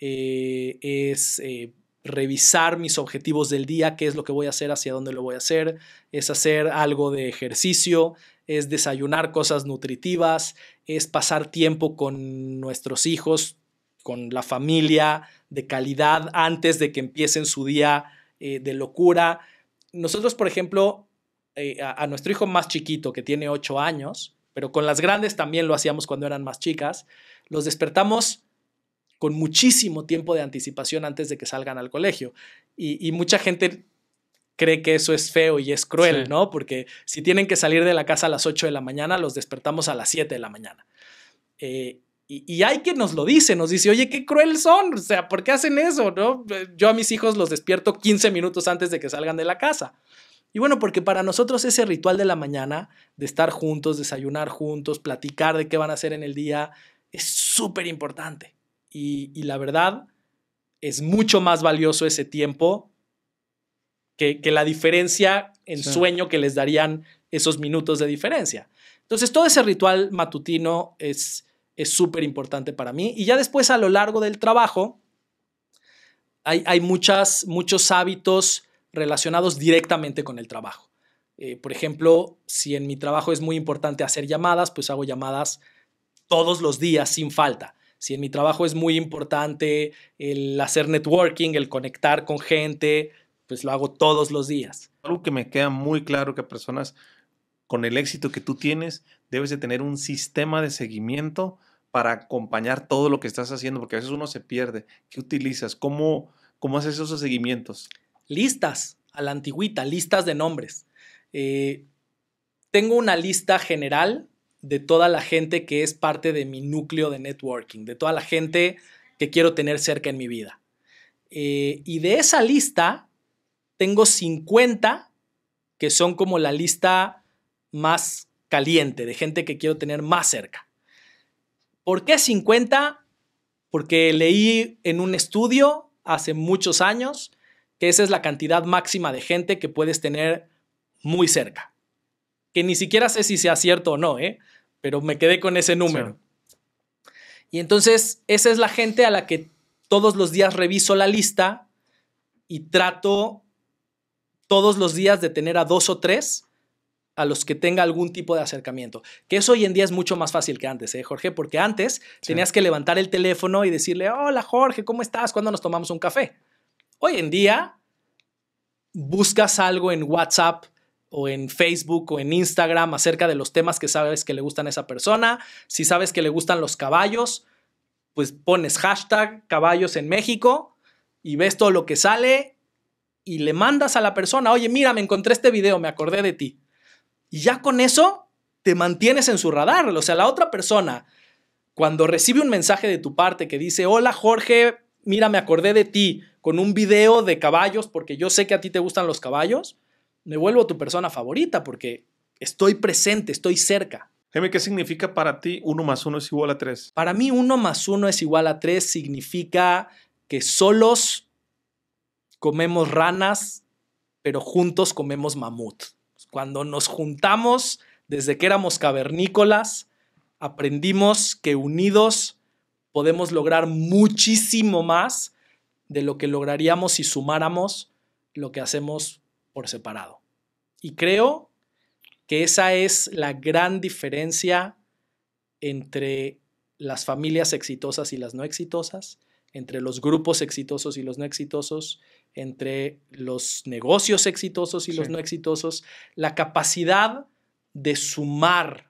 B: eh, es eh, revisar mis objetivos del día, qué es lo que voy a hacer, hacia dónde lo voy a hacer, es hacer algo de ejercicio, es desayunar cosas nutritivas, es pasar tiempo con nuestros hijos, con la familia de calidad antes de que empiecen su día de locura nosotros, por ejemplo, eh, a, nuestro hijo más chiquito, que tiene 8 años, pero con las grandes también lo hacíamos cuando eran más chicas, los despertamos con muchísimo tiempo de anticipación antes de que salgan al colegio. Y, mucha gente cree que eso es feo y es cruel, ¿no? Porque si tienen que salir de la casa a las 8 de la mañana, los despertamos a las 7 de la mañana. Eh, y, hay quien nos lo dice, nos dice, oye, qué cruel son, o sea, ¿por qué hacen eso? ¿No? Yo a mis hijos los despierto 15 minutos antes de que salgan de la casa. Y bueno, porque para nosotros ese ritual de la mañana, de estar juntos, desayunar juntos, platicar de qué van a hacer en el día, es súper importante. Y, la verdad, es mucho más valioso ese tiempo que, la diferencia en sueño que les darían esos minutos de diferencia. Entonces, todo ese ritual matutino es, es súper importante para mí. Y ya después a lo largo del trabajo hay, muchas, muchos hábitos relacionados directamente con el trabajo. Eh, por ejemplo, si en mi trabajo es muy importante hacer llamadas, pues hago llamadas todos los días sin falta. Si en mi trabajo es muy importante el hacer networking, el conectar con gente, pues lo hago todos los días. Algo que me queda muy claro que personas con el éxito que tú tienes,
A: debes de tener un sistema de seguimiento para acompañar todo lo que estás haciendo, porque a veces
B: uno se pierde. ¿Qué utilizas? ¿Cómo, cómo haces esos seguimientos? Listas, a la antigüita, listas de nombres. Eh, tengo una lista general de toda la gente que es parte de mi núcleo de networking, de toda la gente que quiero tener cerca en mi vida. Eh, y de esa lista, tengo 50 que son como la lista más caliente, de gente que quiero tener más cerca. ¿Por qué 50? Porque leí en un estudio hace muchos años que esa es la cantidad máxima de gente que puedes tener muy cerca. Que ni siquiera sé si sea cierto o no, ¿eh? pero me quedé con ese número. Y entonces esa es la gente a la que todos los días reviso la lista y trato todos los días de tener a dos o tres a los que tenga algún tipo de acercamiento. Que eso hoy en día es mucho más fácil que antes, ¿eh, Jorge? Porque antes tenías que levantar el teléfono y decirle, hola Jorge, ¿cómo estás? ¿Cuándo nos tomamos un café? Hoy en día buscas algo en WhatsApp o en Facebook o en Instagram acerca de los temas que sabes que le gustan a esa persona. Si sabes que le gustan los caballos, pues pones hashtag caballos en México y ves todo lo que sale y le mandas a la persona, oye, mira, me encontré este video, me acordé de ti. Y ya con eso te mantienes en su radar. O sea, la otra persona, cuando recibe un mensaje de tu parte que dice, hola Jorge, mira, me acordé de ti con un video de caballos porque yo sé que a ti te gustan los caballos, me vuelvo tu persona favorita porque estoy presente, estoy cerca. dime ¿qué significa para ti uno más uno es igual a 3? Para mí uno más uno es igual a 3 significa que solos comemos ranas, pero juntos comemos mamut. Cuando nos juntamos desde que éramos cavernícolas, aprendimos que unidos podemos lograr muchísimo más de lo que lograríamos si sumáramos lo que hacemos por separado. Y creo que esa es la gran diferencia entre las familias exitosas y las no exitosas, entre los grupos exitosos y los no exitosos, entre los negocios exitosos y los no exitosos, la capacidad de sumar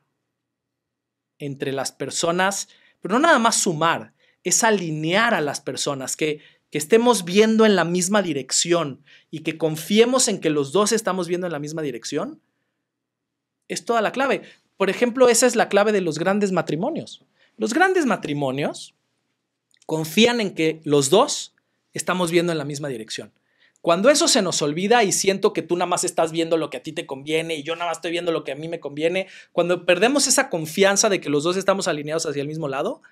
B: entre las personas, pero no nada más sumar, es alinear a las personas, que, que estemos viendo en la misma dirección y que confiemos en que los dos estamos viendo en la misma dirección, es toda la clave. Por ejemplo, esa es la clave de los grandes matrimonios. Los grandes matrimonios confían en que los dos estamos viendo en la misma dirección. Cuando eso se nos olvida y siento que tú nada más estás viendo lo que a ti te conviene y yo nada más estoy viendo lo que a mí me conviene, cuando perdemos esa confianza de que los dos estamos alineados hacia el mismo lado,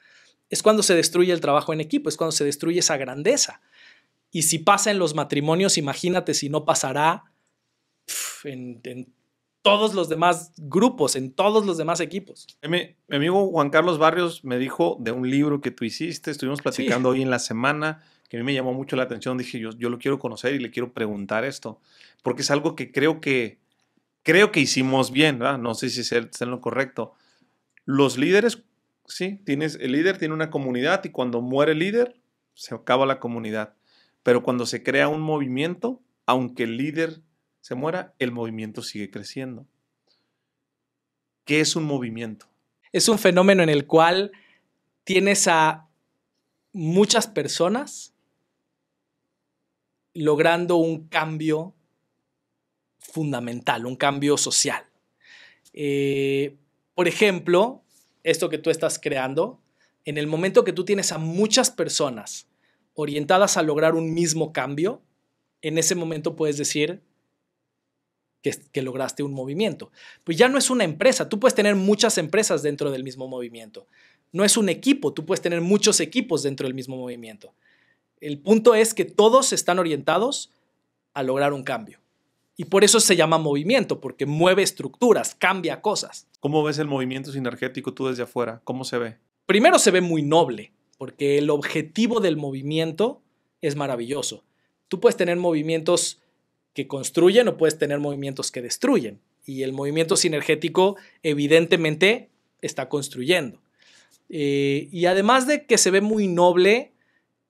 B: es cuando se destruye el trabajo en equipo, es cuando se destruye esa grandeza. Y si pasa en los matrimonios, imagínate si no pasará en, todos los demás grupos, en todos los demás equipos.
A: Mi, amigo Juan Carlos Barrios me dijo de un libro que tú hiciste, estuvimos platicando hoy en la semana que a mí me llamó mucho la atención. Dije, yo, yo lo quiero conocer y le quiero preguntar esto, porque es algo que creo que, creo que hicimos bien, no sé si es en lo correcto. Los líderes, sí, tienes, el líder tiene una comunidad y cuando muere el líder, se acaba la comunidad. Pero cuando se crea un movimiento, aunque el líder se muera, el movimiento sigue creciendo. ¿Qué es un
B: movimiento? Es un fenómeno en el cual tienes a muchas personas logrando un cambio fundamental, un cambio social. Eh, por ejemplo, esto que tú estás creando, en el momento que tú tienes a muchas personas orientadas a lograr un mismo cambio, en ese momento puedes decir que, lograste un movimiento. Pues ya no es una empresa, tú puedes tener muchas empresas dentro del mismo movimiento. No es un equipo, tú puedes tener muchos equipos dentro del mismo movimiento. El punto es que todos están orientados a lograr un cambio. Y por eso se llama movimiento, porque mueve estructuras, cambia cosas. ¿Cómo ves el movimiento sinergético tú desde afuera? ¿Cómo se ve? Primero se ve muy noble, porque el objetivo del movimiento es maravilloso. Tú puedes tener movimientos que construyen o puedes tener movimientos que destruyen. Y el movimiento sinergético evidentemente está construyendo. Eh, y además de que se ve muy noble,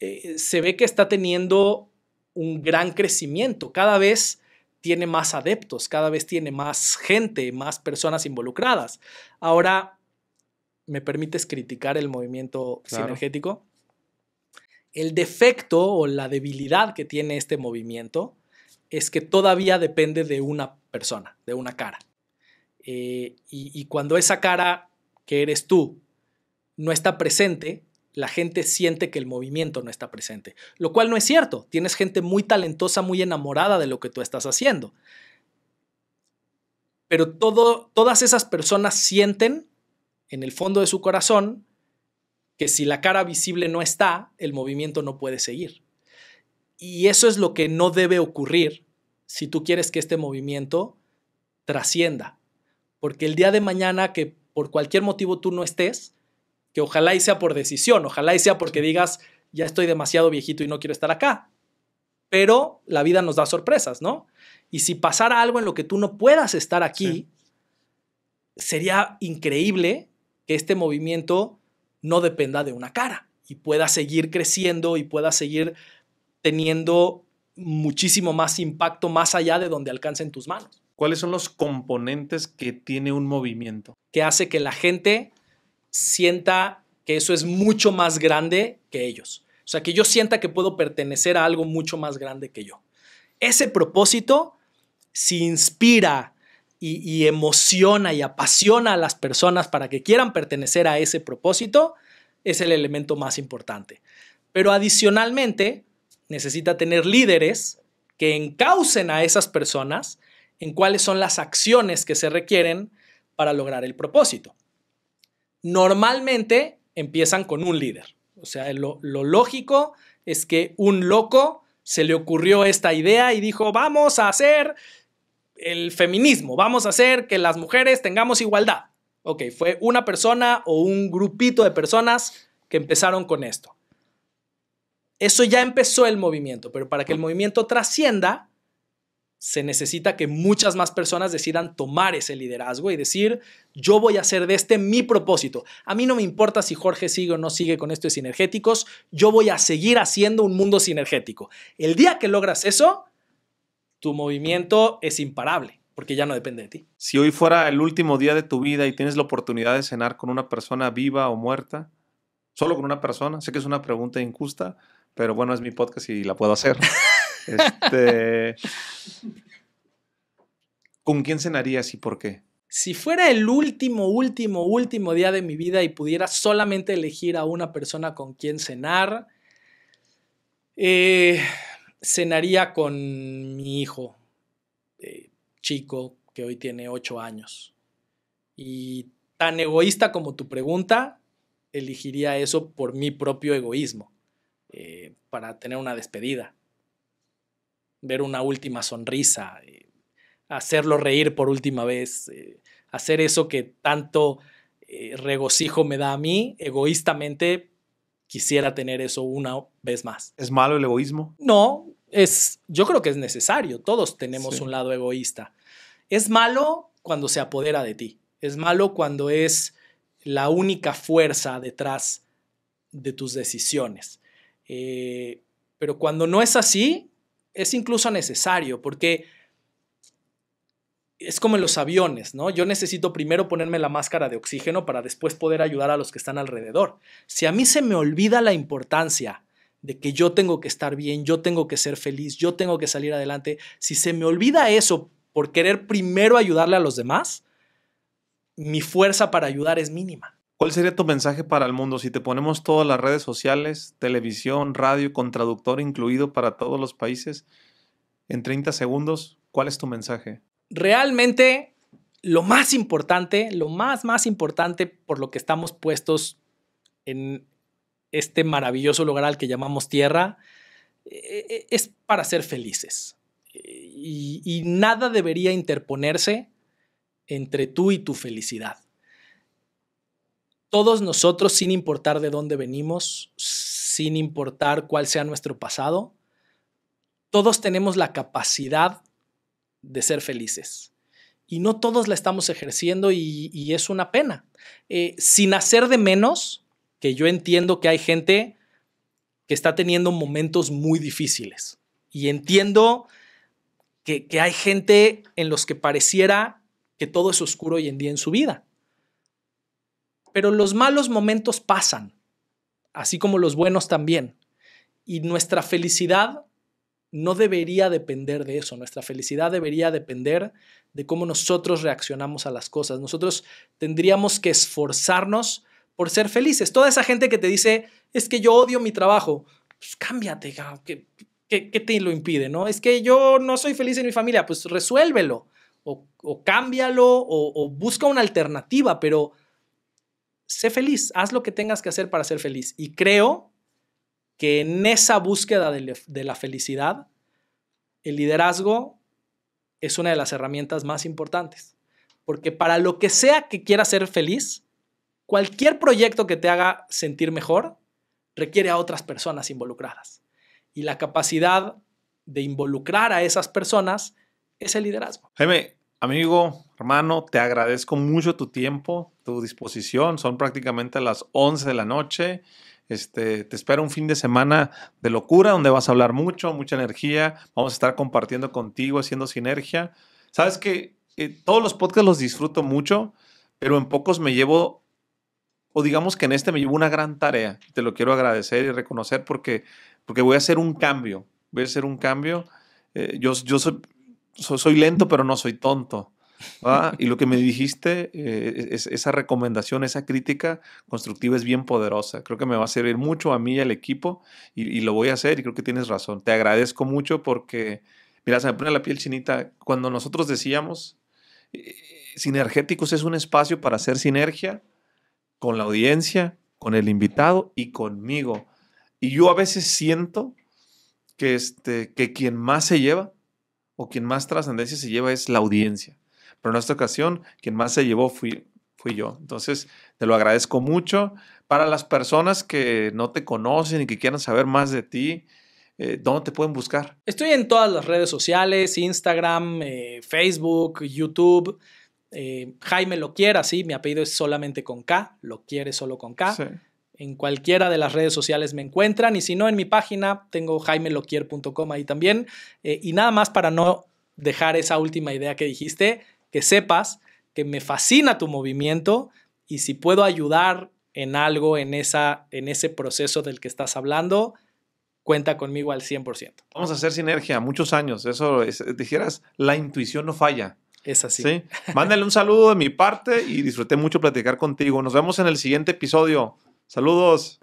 B: eh, se ve que está teniendo un gran crecimiento. Cada vez tiene más adeptos, cada vez tiene más gente, más personas involucradas. Ahora, ¿me permites criticar el movimiento sinergético? El defecto o la debilidad que tiene este movimiento es que todavía depende de una persona, de una cara. Eh, y cuando esa cara que eres tú no está presente, la gente siente que el movimiento no está presente, lo cual no es cierto. Tienes gente muy talentosa, muy enamorada de lo que tú estás haciendo. Pero todas esas personas sienten en el fondo de su corazón que si la cara visible no está, el movimiento no puede seguir. Y eso es lo que no debe ocurrir si tú quieres que este movimiento trascienda. Porque el día de mañana que por cualquier motivo tú no estés, que ojalá y sea por decisión, ojalá y sea porque digas, ya estoy demasiado viejito y no quiero estar acá. Pero la vida nos da sorpresas, ¿no? Y si pasara algo en lo que tú no puedas estar aquí, sería increíble que este movimiento no dependa de una cara y pueda seguir creciendo y pueda seguir teniendo muchísimo más impacto más allá de donde alcancen tus manos. ¿Cuáles son los componentes que tiene un movimiento? Que hace que la gente sienta que eso es mucho más grande que ellos. O sea, que yo sienta que puedo pertenecer a algo mucho más grande que yo. Ese propósito, si inspira y, emociona y apasiona a las personas para que quieran pertenecer a ese propósito, es el elemento más importante. Pero adicionalmente, necesita tener líderes que encaucen a esas personas en cuáles son las acciones que se requieren para lograr el propósito. Normalmente empiezan con un líder. O sea, lo, lógico es que un loco se le ocurrió esta idea y dijo, vamos a hacer el feminismo, vamos a hacer que las mujeres tengamos igualdad. Ok, fue una persona o un grupito de personas que empezaron con esto. Eso ya empezó el movimiento, pero para que el movimiento trascienda, se necesita que muchas más personas decidan tomar ese liderazgo y decir, yo voy a hacer de este mi propósito. A mí no me importa si Jorge sigue o no sigue con esto de sinergéticos, yo voy a seguir haciendo un mundo sinergético. El día que logras eso, tu movimiento es imparable, porque ya no depende de ti.
A: Si hoy fuera el último día de tu vida y tienes la oportunidad de cenar con una persona viva o muerta, solo con una persona, sé que es una pregunta injusta, pero bueno, es mi podcast y la puedo hacer. Este, ¿Con quién cenarías y por qué?
B: Si fuera el último, último, último día de mi vida y pudiera solamente elegir a una persona con quien cenar, eh, cenaría con mi hijo eh, chico que hoy tiene ocho años. Y tan egoísta como tu pregunta, elegiría eso por mi propio egoísmo, eh, para tener una despedida ver una última sonrisa, eh, hacerlo reír por última vez, eh, hacer eso que tanto eh, regocijo me da a mí, egoístamente quisiera tener eso una vez más. ¿Es malo el egoísmo? No, es, yo creo que es necesario, todos tenemos un lado egoísta. Es malo cuando se apodera de ti, es malo cuando es la única fuerza detrás de tus decisiones. pero cuando no es así, es incluso necesario porque es como en los aviones, ¿no? Yo necesito primero ponerme la máscara de oxígeno para después poder ayudar a los que están alrededor. Si a mí se me olvida la importancia de que yo tengo que estar bien, yo tengo que ser feliz, yo tengo que salir adelante, si se me olvida eso por querer primero ayudarle a los demás, mi fuerza para
A: ayudar es mínima. ¿Cuál sería tu mensaje para el mundo si te ponemos todas las redes sociales, televisión, radio, con traductor incluido para todos los países? En 30 segundos, ¿cuál
B: es tu mensaje? Realmente, lo más importante, lo más, más importante por lo que estamos puestos en este maravilloso lugar al que llamamos tierra, eh, eh, es para ser felices. Eh, y, y nada debería interponerse entre tú y tu felicidad todos nosotros, sin importar de dónde venimos, sin importar cuál sea nuestro pasado, todos tenemos la capacidad de ser felices. Y no todos la estamos ejerciendo y, es una pena. Eh, sin hacer de menos, que yo entiendo que hay gente que está teniendo momentos muy difíciles. Y entiendo que, que hay gente en los que pareciera que todo es oscuro hoy en día en su vida. Pero los malos momentos pasan, así como los buenos también. Y nuestra felicidad no debería depender de eso. Nuestra felicidad debería depender de cómo nosotros reaccionamos a las cosas. Nosotros tendríamos que esforzarnos por ser felices. Toda esa gente que te dice, es que yo odio mi trabajo, pues cámbiate, ¿qué, qué, te lo impide? ¿no? Es que yo no soy feliz en mi familia, pues resuélvelo o, cámbialo o busca una alternativa, pero sé feliz, haz lo que tengas que hacer para ser feliz. Y creo que en esa búsqueda de, la felicidad, el liderazgo es una de las herramientas más importantes. Porque para lo que sea que quieras ser feliz, cualquier proyecto que te haga sentir mejor requiere a otras personas involucradas. Y la capacidad de involucrar a esas personas es el liderazgo.
A: Jaime, amigo, Hermano, te agradezco mucho tu tiempo, tu disposición. Son prácticamente las 11 de la noche. Este, te espero un fin de semana de locura donde vas a hablar mucho, mucha energía. Vamos a estar compartiendo contigo, haciendo sinergia. Sabes que eh, todos los podcasts los disfruto mucho, pero en pocos me llevo, o digamos que en este me llevo una gran tarea. Te lo quiero agradecer y reconocer porque, porque voy a hacer un cambio. Voy a hacer un cambio. Eh, yo yo soy lento, pero no soy tonto. Ah, y lo que me dijiste, eh, es, esa recomendación, esa crítica constructiva es bien poderosa. Creo que me va a servir mucho a mí y al equipo y, lo voy a hacer y creo que tienes razón. Te agradezco mucho porque, mira, se me pone la piel chinita. Cuando nosotros decíamos, eh, sinergéticos es un espacio para hacer sinergia con la audiencia, con el invitado y conmigo. Y yo a veces siento que, este, que quien más se lleva o quien más trascendencia se lleva es la audiencia. Pero en esta ocasión, quien más se llevó fui, fui yo. Entonces, te lo agradezco mucho. Para las personas que no te conocen y que quieran saber más de ti, eh, ¿dónde te pueden buscar?
B: Estoy en todas las redes sociales, Instagram, eh, Facebook, YouTube. Eh, Jaime Jaime quiera sí, mi apellido es solamente con K, lo quiere solo con K. En cualquiera de las redes sociales me encuentran y si no, en mi página tengo jaimeloquier.com ahí también. y nada más para no dejar esa última idea que dijiste, que sepas que me fascina tu movimiento y si puedo ayudar en algo en, esa, en ese proceso del que estás hablando, cuenta conmigo al 100%.
A: Vamos a hacer sinergia, muchos años. Eso, es, dijeras, la intuición no falla. Es así. ¿Sí? Mándale un saludo de mi parte y disfruté mucho platicar contigo. Nos vemos en el siguiente episodio. Saludos.